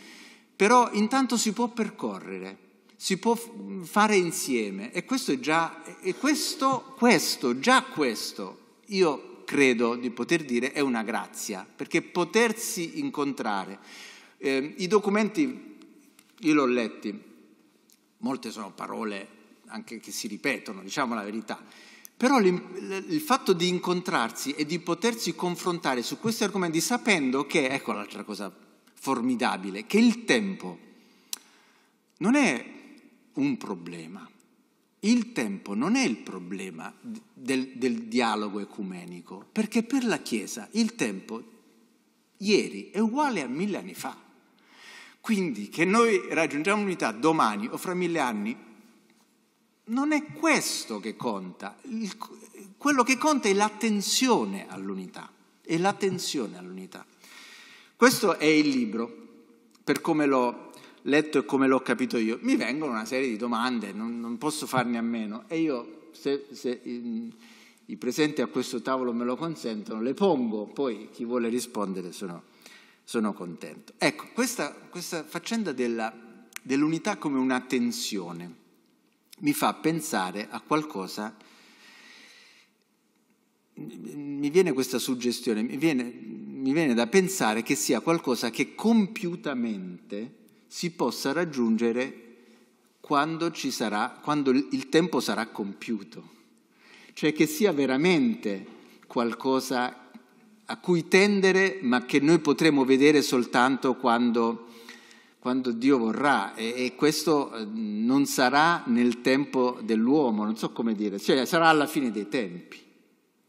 però intanto si può percorrere, si può fare insieme e questo è già, e questo, questo, già questo, io credo di poter dire è una grazia, perché potersi incontrare. Eh, I documenti, io l'ho letti, molte sono parole anche che si ripetono, diciamo la verità, però il fatto di incontrarsi e di potersi confrontare su questi argomenti sapendo che, ecco l'altra cosa formidabile, che il tempo non è un problema. Il tempo non è il problema del, del dialogo ecumenico, perché per la Chiesa il tempo ieri è uguale a mille anni fa. Quindi che noi raggiungiamo l'unità domani o fra mille anni, non è questo che conta. Il, quello che conta è l'attenzione all'unità. È l'attenzione all'unità. Questo è il libro, per come l'ho letto e come l'ho capito io. Mi vengono una serie di domande, non, non posso farne a meno, e io, se, se in, i presenti a questo tavolo me lo consentono, le pongo, poi chi vuole rispondere sono, sono contento. Ecco, questa, questa faccenda della, dell'unità come una tensione mi fa pensare a qualcosa, mi viene questa suggestione, mi viene mi viene da pensare che sia qualcosa che compiutamente si possa raggiungere quando, sarà, quando il tempo sarà compiuto, cioè che sia veramente qualcosa a cui tendere ma che noi potremo vedere soltanto quando, quando Dio vorrà e, e, questo eh, non sarà nel tempo dell'uomo, non so come dire, cioè sarà alla fine dei tempi.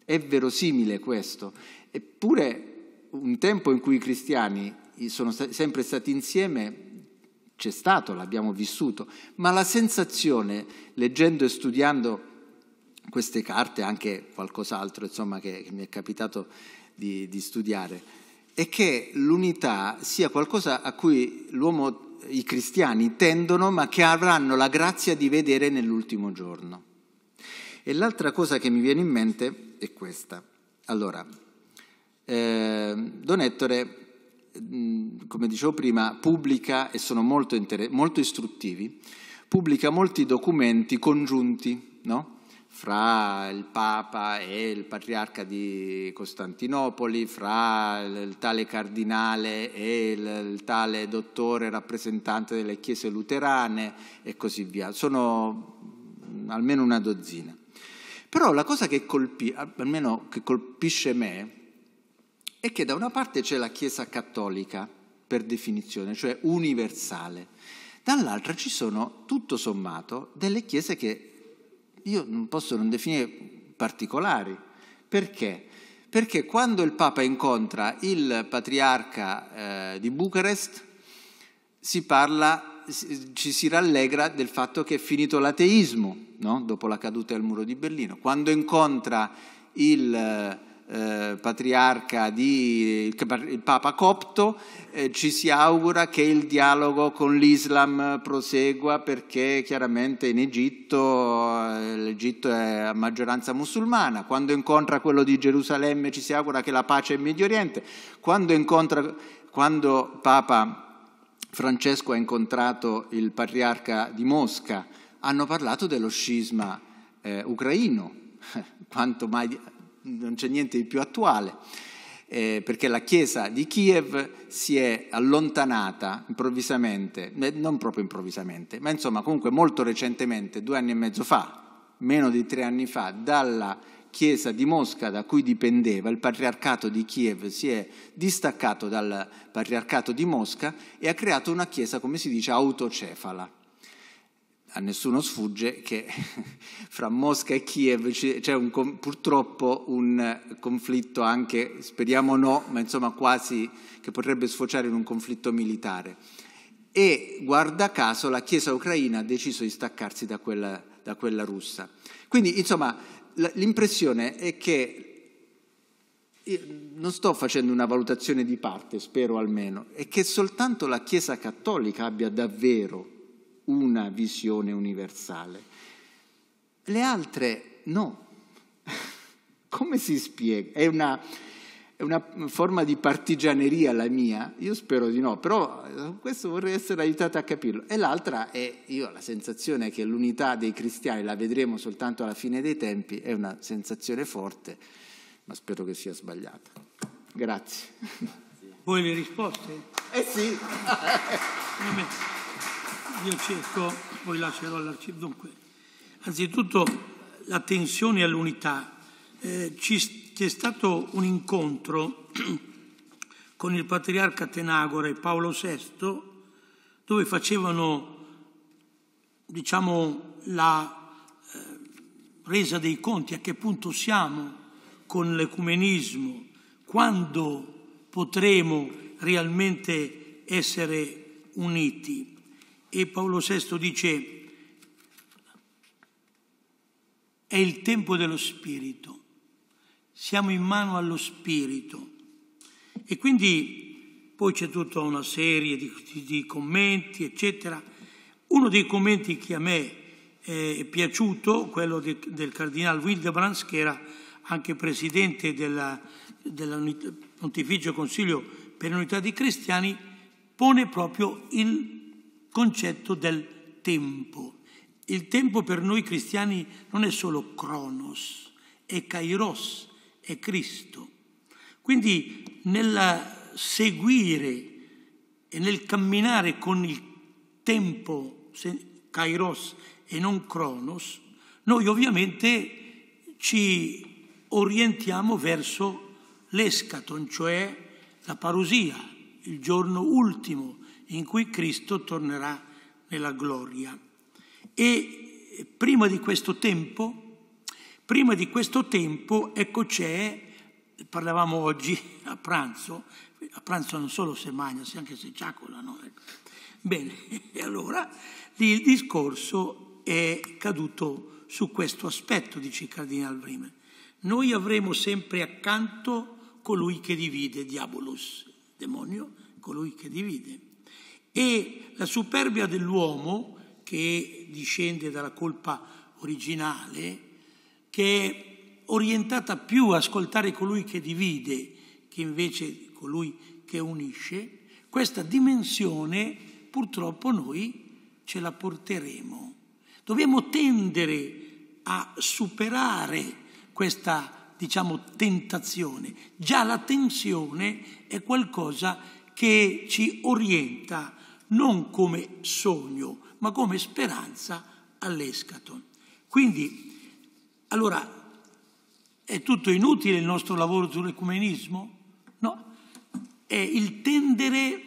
È verosimile questo, eppure un tempo in cui i cristiani sono st- sempre stati insieme c'è stato, l'abbiamo vissuto, ma la sensazione, leggendo e studiando queste carte, anche qualcos'altro insomma, che, che mi è capitato di, di, studiare, è che l'unità sia qualcosa a cui l'uomo, i cristiani tendono, ma che avranno la grazia di vedere nell'ultimo giorno. E l'altra cosa che mi viene in mente è questa. Allora, eh, Don Ettore, come dicevo prima, pubblica, e sono molto, inter- molto istruttivi, pubblica molti documenti congiunti, no? fra il Papa e il Patriarca di Costantinopoli, fra il tale cardinale e il, tale dottore rappresentante delle chiese luterane e così via. Sono almeno una dozzina. Però la cosa che, colpi, almeno che colpisce me è che da una parte c'è la Chiesa cattolica, per definizione, cioè universale, dall'altra ci sono, tutto sommato, delle chiese che io non posso non definire particolari. Perché? Perché quando il Papa incontra il patriarca eh, di Bucarest, si parla, ci si rallegra del fatto che è finito l'ateismo, no? dopo la caduta del muro di Berlino. Quando incontra il eh, patriarca di, il, Papa Copto, eh, ci si augura che il dialogo con l'Islam prosegua perché chiaramente in Egitto eh, l'Egitto è a maggioranza musulmana, quando incontra quello di Gerusalemme ci si augura che la pace è in Medio Oriente, quando, incontra, quando Papa Francesco ha incontrato il patriarca di Mosca hanno parlato dello scisma eh, ucraino, quanto mai non c'è niente di più attuale, eh, perché la Chiesa di Kiev si è allontanata improvvisamente, non proprio improvvisamente, ma insomma comunque molto recentemente, due anni e mezzo fa, meno di tre anni fa, dalla Chiesa di Mosca da cui dipendeva, il patriarcato di Kiev si è distaccato dal patriarcato di Mosca e ha creato una Chiesa, come si dice, autocefala a nessuno sfugge che fra Mosca e Kiev c'è un, purtroppo un conflitto anche, speriamo no, ma insomma quasi che potrebbe sfociare in un conflitto militare. E guarda caso la Chiesa ucraina ha deciso di staccarsi da quella, da quella russa. Quindi insomma l'impressione è che non sto facendo una valutazione di parte, spero almeno, è che soltanto la Chiesa cattolica abbia davvero una visione universale. Le altre no. Come si spiega? È una, è una forma di partigianeria la mia? Io spero di no, però eh, questo vorrei essere aiutato a capirlo. E l'altra è, io ho la sensazione che l'unità dei cristiani la vedremo soltanto alla fine dei tempi, è una sensazione forte, ma spero che sia sbagliata. Grazie. Vuoi le risposte? Eh sì. Io cerco, poi lascerò all'archivio. Dunque, anzitutto l'attenzione all'unità. Eh, c'è stato un incontro con il patriarca Tenagora e Paolo VI dove facevano diciamo, la eh, resa dei conti, a che punto siamo con l'ecumenismo, quando potremo realmente essere uniti. E Paolo VI dice, è il tempo dello Spirito, siamo in mano allo Spirito. E quindi poi c'è tutta una serie di, di, di commenti, eccetera. Uno dei commenti che a me eh, è piaciuto, quello de, del cardinale Wildebrands, che era anche presidente del Pontificio Consiglio per l'Unità dei Cristiani, pone proprio il concetto del tempo. Il tempo per noi cristiani non è solo cronos, è kairos, è Cristo. Quindi nel seguire e nel camminare con il tempo kairos e non cronos, noi ovviamente ci orientiamo verso l'escaton, cioè la parusia, il giorno ultimo, in cui Cristo tornerà nella gloria. E prima di questo tempo, prima di questo tempo, ecco c'è, parlavamo oggi a pranzo, a pranzo non solo se mangia, se anche se ciacolano. no? Ecco. Bene, e allora il discorso è caduto su questo aspetto, dice il Cardinal Brime. Noi avremo sempre accanto colui che divide, diabolus, demonio, colui che divide e la superbia dell'uomo che discende dalla colpa originale, che è orientata più a ascoltare colui che divide che invece colui che unisce, questa dimensione purtroppo noi ce la porteremo. Dobbiamo tendere a superare questa, diciamo, tentazione. Già la tensione è qualcosa che ci orienta non come sogno, ma come speranza all'escaton. Quindi, allora, è tutto inutile il nostro lavoro sull'ecumenismo? No, è il tendere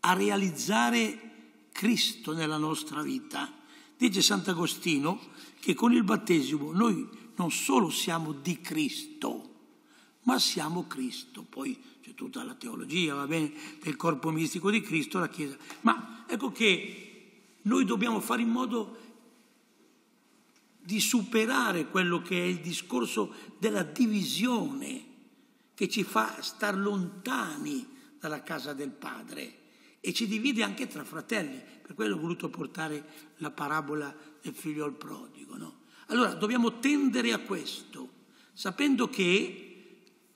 a realizzare Cristo nella nostra vita. Dice Sant'Agostino che con il battesimo noi non solo siamo di Cristo, ma siamo Cristo. Poi c'è tutta la teologia, va bene, del corpo mistico di Cristo, la Chiesa. Ma ecco che noi dobbiamo fare in modo di superare quello che è il discorso della divisione che ci fa star lontani dalla casa del Padre e ci divide anche tra fratelli. Per quello ho voluto portare la parabola del figlio al prodigo. No? Allora dobbiamo tendere a questo, sapendo che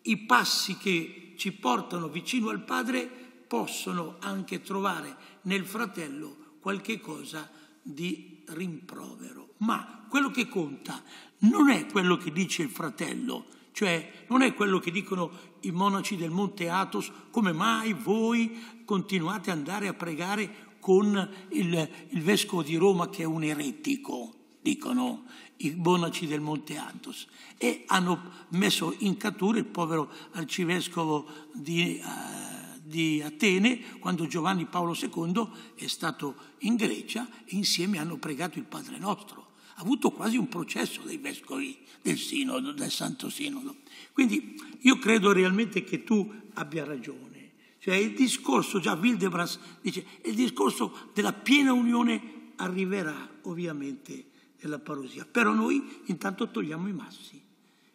i passi che ci portano vicino al Padre possono anche trovare nel fratello qualche cosa di rimprovero. Ma quello che conta non è quello che dice il fratello, cioè non è quello che dicono i monaci del Monte Athos, come mai voi continuate ad andare a pregare con il, il vescovo di Roma che è un eretico dicono i monaci del Monte Athos, e hanno messo in cattura il povero arcivescovo di, uh, di Atene quando Giovanni Paolo II è stato in Grecia e insieme hanno pregato il Padre Nostro. Ha avuto quasi un processo dei vescovi del Sinodo, del Santo Sinodo. Quindi io credo realmente che tu abbia ragione. Cioè il discorso, già Wildebrand dice, il discorso della piena unione arriverà ovviamente della parusia. Però noi intanto togliamo i massi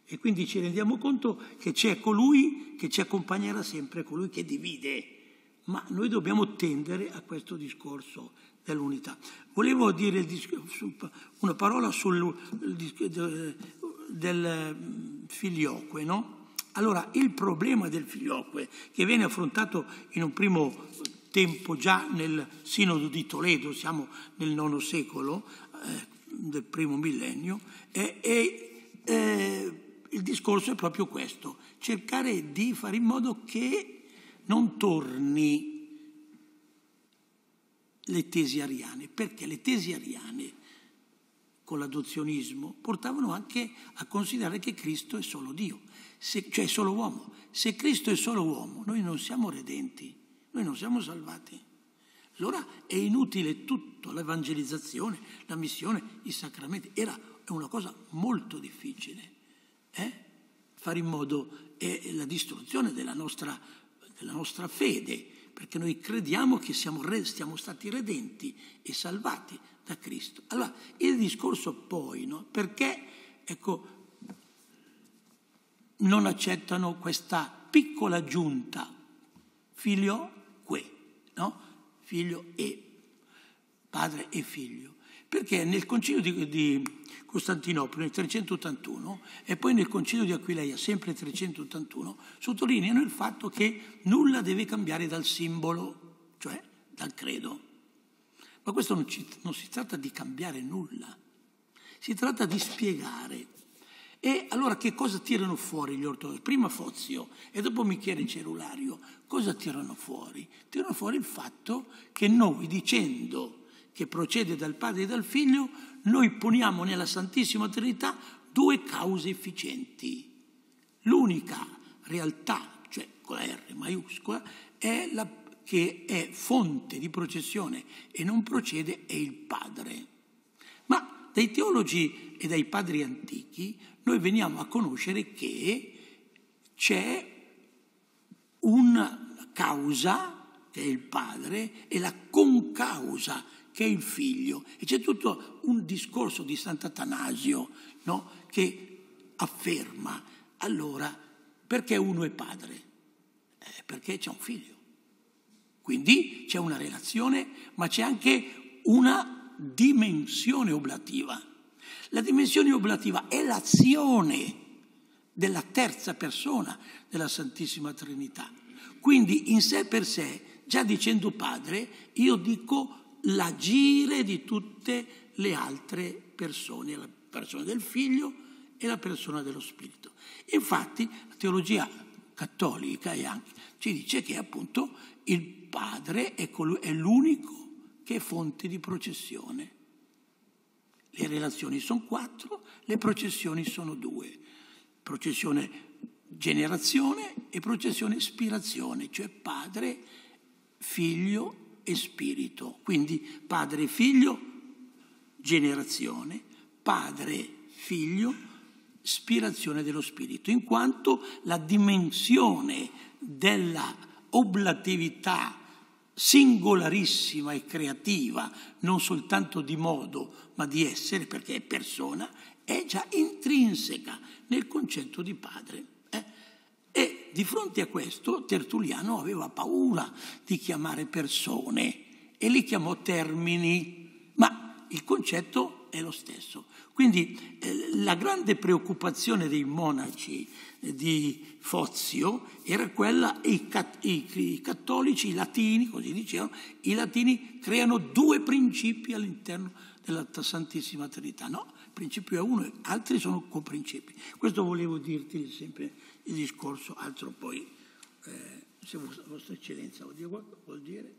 e quindi ci rendiamo conto che c'è colui che ci accompagnerà sempre, colui che divide. Ma noi dobbiamo tendere a questo discorso dell'unità. Volevo dire una parola sul del mm, filioque, no? Allora, il problema del filioque, che viene affrontato in un primo tempo già nel Sinodo di Toledo, siamo nel IX secolo, eh, del primo millennio e, e eh, il discorso è proprio questo, cercare di fare in modo che non torni le tesi ariane, perché le tesi ariane con l'adozionismo portavano anche a considerare che Cristo è solo Dio, se, cioè solo uomo. Se Cristo è solo uomo, noi non siamo redenti, noi non siamo salvati. Allora è inutile tutto, l'evangelizzazione, la missione, i sacramenti. Era una cosa molto difficile. Eh? Fare in modo è eh, la distruzione della nostra, della nostra, fede, perché noi crediamo che siamo, siamo, stati redenti e salvati da Cristo. Allora, il discorso poi, no? perché ecco, non accettano questa piccola giunta, filioque, no? figlio e padre e figlio. Perché nel concilio di, di Costantinopoli nel 381 e poi nel concilio di Aquileia, sempre nel 381, sottolineano il fatto che nulla deve cambiare dal simbolo, cioè dal credo. Ma questo non, ci, non si tratta di cambiare nulla, si tratta di spiegare e allora che cosa tirano fuori gli ortodossi? Prima Fozio e dopo Michele Cerulario. Cosa tirano fuori? Tirano fuori il fatto che noi, dicendo che procede dal Padre e dal Figlio, noi poniamo nella Santissima Trinità due cause efficienti. L'unica realtà, cioè con la R maiuscola, è la, che è fonte di processione e non procede è il Padre. Ma dai teologi e dai padri antichi, noi veniamo a conoscere che c'è una causa, che è il padre, e la concausa, che è il figlio. E c'è tutto un discorso di Sant'Atanasio no? che afferma, allora, perché uno è padre? Eh, perché c'è un figlio. Quindi c'è una relazione, ma c'è anche una dimensione oblativa la dimensione oblativa è l'azione della terza persona della Santissima Trinità. Quindi in sé per sé, già dicendo Padre, io dico l'agire di tutte le altre persone, la persona del Figlio e la persona dello Spirito. Infatti la teologia cattolica anche, ci dice che appunto il Padre è, colui, è l'unico che è fonte di processione le relazioni sono quattro, le processioni sono due, processione generazione e processione ispirazione, cioè padre, figlio e spirito. Quindi padre, figlio, generazione, padre, figlio, ispirazione dello spirito, in quanto la dimensione della oblatività singolarissima e creativa, non soltanto di modo, ma di essere, perché è persona, è già intrinseca nel concetto di padre. Eh? E di fronte a questo Tertulliano aveva paura di chiamare persone e li chiamò termini, ma il concetto è lo stesso. Quindi eh, la grande preoccupazione dei monaci eh, di Fozio era quella, i, cat- i, i cattolici, i latini, così dicevano, i latini creano due principi all'interno della Santissima Trinità. No, il principio è uno, altri sono coprincipi. Questo volevo dirti sempre il discorso, altro poi, eh, se Vostra Eccellenza vuol dire qualcosa, vuol dire?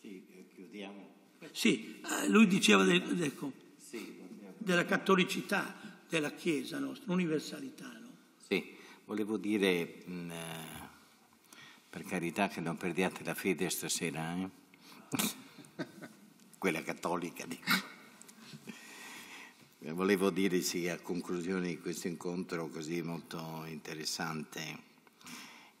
Sì, eh, chiudiamo. Sì, eh, lui diceva, del, ecco, della cattolicità della Chiesa nostra, universalità. No? Sì, volevo dire, mh, mm, eh, per carità, che non perdiate la fede stasera, eh? quella cattolica, dico. Eh, volevo dire sì, a conclusione di questo incontro così molto interessante.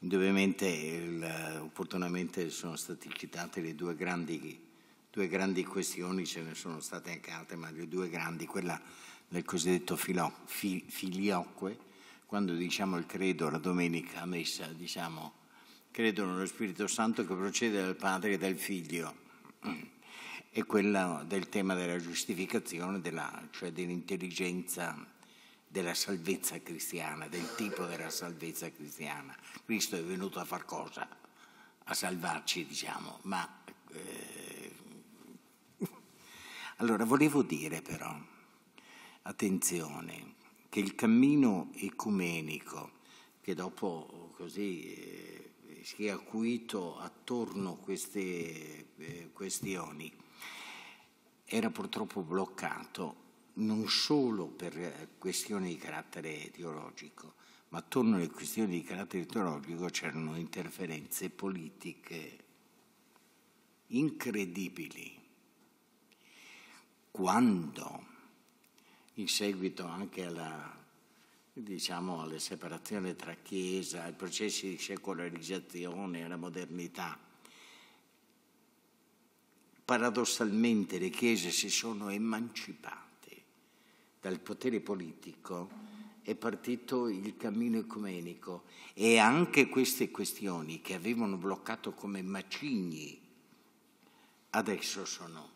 Indubbiamente, eh, opportunamente sono state citate le due grandi due grandi questioni, ce ne sono state anche altre, ma le due grandi, quella del cosiddetto filo, fi, filioque, quando diciamo il credo la domenica messa, diciamo credo nello Spirito Santo che procede dal Padre e dal Figlio, e quella del tema della giustificazione, della, cioè dell'intelligenza della salvezza cristiana, del tipo della salvezza cristiana. Cristo è venuto a far cosa? A salvarci, diciamo, ma... Eh, allora, volevo dire però, attenzione, che il cammino ecumenico, che dopo così eh, si è acuito attorno a queste eh, questioni, era purtroppo bloccato non solo per eh, questioni di carattere teologico, ma attorno alle questioni di carattere teologico c'erano interferenze politiche incredibili quando, in seguito anche alla, diciamo, alle separazioni tra Chiesa, ai processi di secolarizzazione, alla modernità, paradossalmente le Chiese si sono emancipate dal potere politico è partito il cammino ecumenico e anche queste questioni che avevano bloccato come macigni adesso sono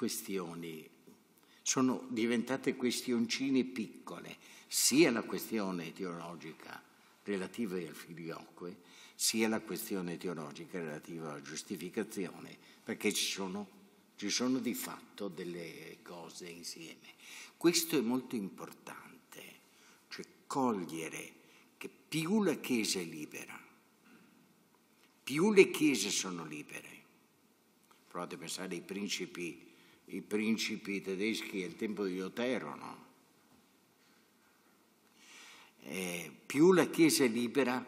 questioni, sono diventate questioncine piccole, sia la questione teologica relativa al filioque, sia la questione teologica relativa alla giustificazione, perché ci sono, ci sono di fatto delle cose insieme. Questo è molto importante, cioè cogliere che più la Chiesa è libera, più le Chiese sono libere. Provate a pensare ai principi i principi tedeschi al tempo di Otero, no? Eh, più la Chiesa è libera,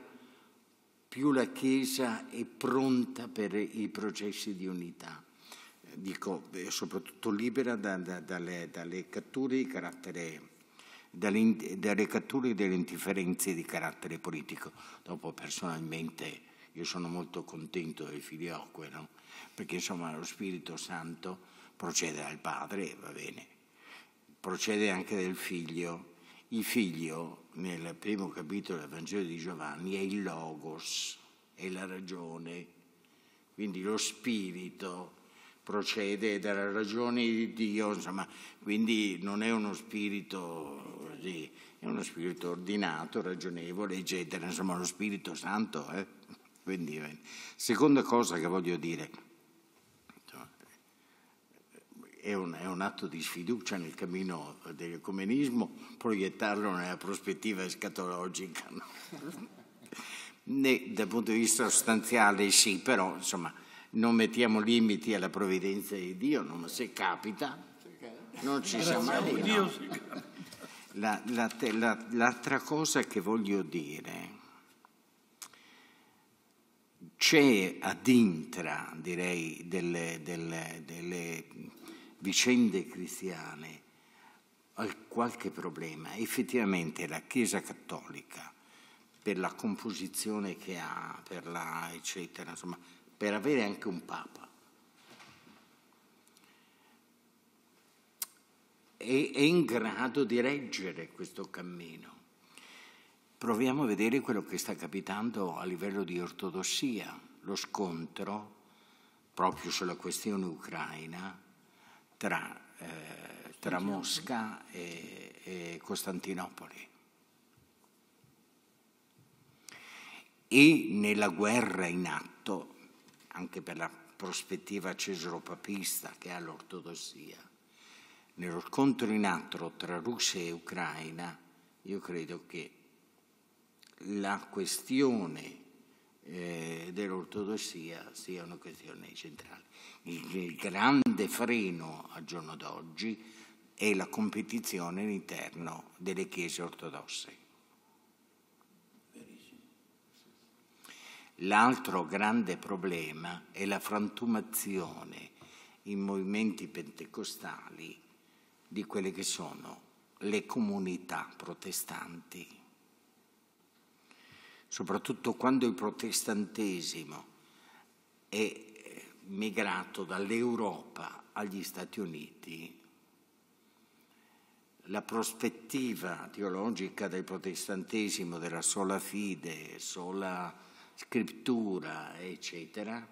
più la Chiesa è pronta per i processi di unità. Eh, dico, eh, soprattutto libera da, da, dalle, dalle, catture di carattere dalle, catture e dalle interferenze di carattere politico. Dopo personalmente io sono molto contento dei filioque, no? perché insomma lo Spirito Santo procede dal padre, va bene, procede anche dal figlio. Il figlio, nel primo capitolo del Vangelo di Giovanni, è il logos, è la ragione, quindi lo spirito procede dalla ragione di Dio, insomma, quindi non è uno spirito così, è uno spirito ordinato, ragionevole, eccetera, insomma lo Spirito Santo. Eh? Quindi, seconda cosa che voglio dire, è un, è un, atto di sfiducia nel cammino dell'ecumenismo proiettarlo nella prospettiva escatologica. No? Né, dal punto di vista sostanziale sì, però insomma non mettiamo limiti alla provvidenza di Dio, no? ma se capita non ci siamo mai. No? La, la, la, l'altra cosa che voglio dire c'è ad intra, direi, delle, delle, delle vicende cristiane qualche problema. Effettivamente la Chiesa Cattolica, per la composizione che ha, per, la, eccetera, insomma, per avere anche un Papa, è, in grado di reggere questo cammino. Proviamo a vedere quello che sta capitando a livello di ortodossia, lo scontro proprio sulla questione ucraina tra, eh, tra Mosca e, e Costantinopoli. E nella guerra in atto, anche per la prospettiva cesaropapista che ha l'ortodossia, nello scontro in atto tra Russia e Ucraina, io credo che la questione eh, dell'ortodossia sia una questione centrale. Il grande freno al giorno d'oggi è la competizione all'interno delle chiese ortodosse. L'altro grande problema è la frantumazione in movimenti pentecostali di quelle che sono le comunità protestanti. Soprattutto quando il protestantesimo è migrato dall'Europa agli Stati Uniti, la prospettiva teologica del protestantesimo, della sola fide, sola scrittura, eccetera,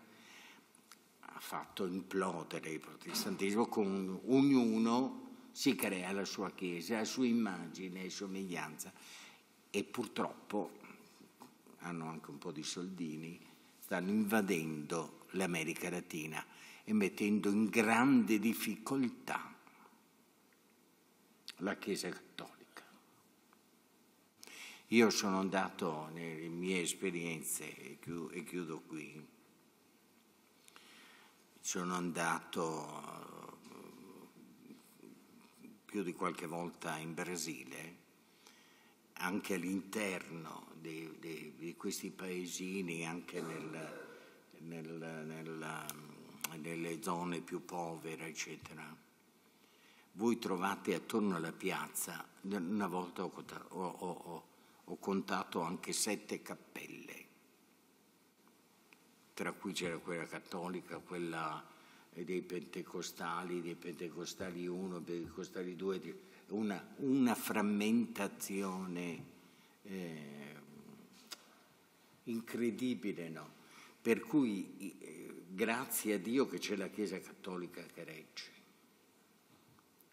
ha fatto implodere il protestantesimo con ognuno si crea la sua chiesa, la sua immagine e somiglianza e purtroppo hanno anche un po' di soldini, stanno invadendo l'America Latina e mettendo in grande difficoltà la Chiesa Cattolica. Io sono andato nelle mie esperienze, e chiudo qui, sono andato eh, più di qualche volta in Brasile, anche all'interno di, di, di questi paesini, anche nel nel, nella, nelle zone più povere, eccetera, voi trovate attorno alla piazza, una volta ho, ho, ho, ho contato anche sette cappelle, tra cui c'era quella cattolica, quella dei pentecostali, dei pentecostali 1, pentecostali 2, una, una frammentazione eh, incredibile, no? Per cui eh, grazie a Dio che c'è la Chiesa Cattolica che regge.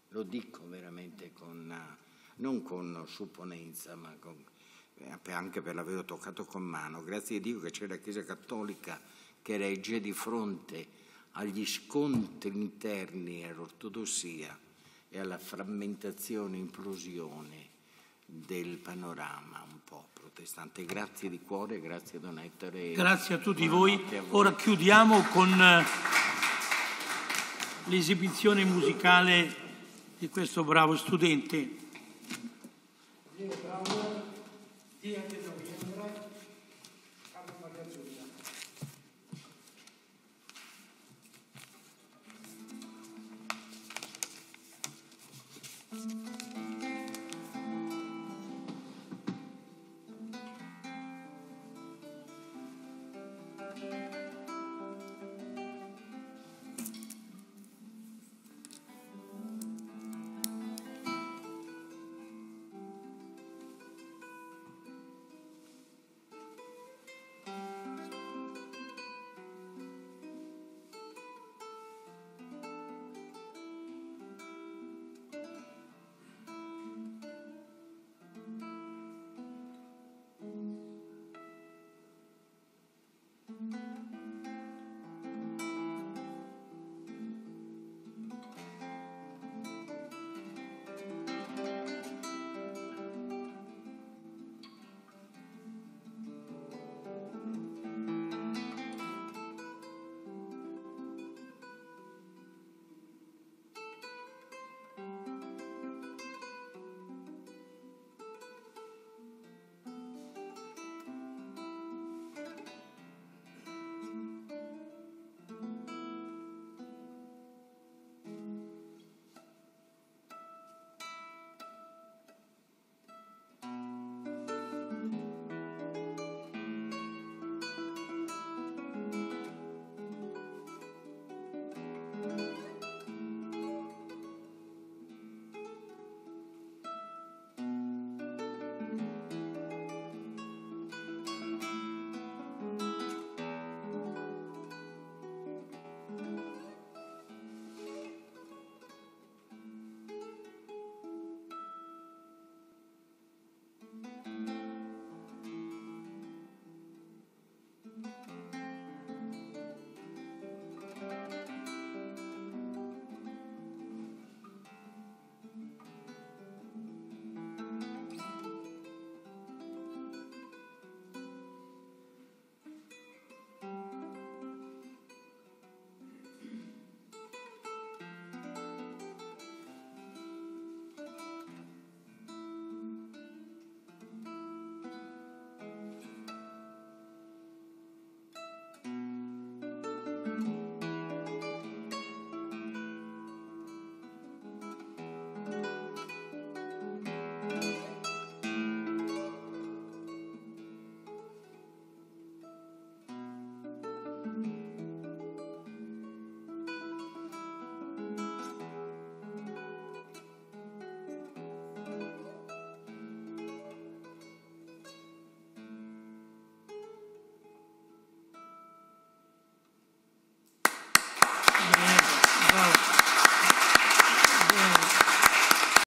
Lo dico veramente con, eh, non con supponenza, ma con, eh, anche per l'avevo toccato con mano. Grazie a Dio che c'è la Chiesa Cattolica che regge di fronte agli scontri interni all'ortodossia e alla frammentazione, implosione del panorama Testante. Grazie di cuore, grazie Don Ettore. Grazie a tutti voi. voi. Ora chiudiamo con eh, l'esibizione musicale di questo bravo studente. Thank you.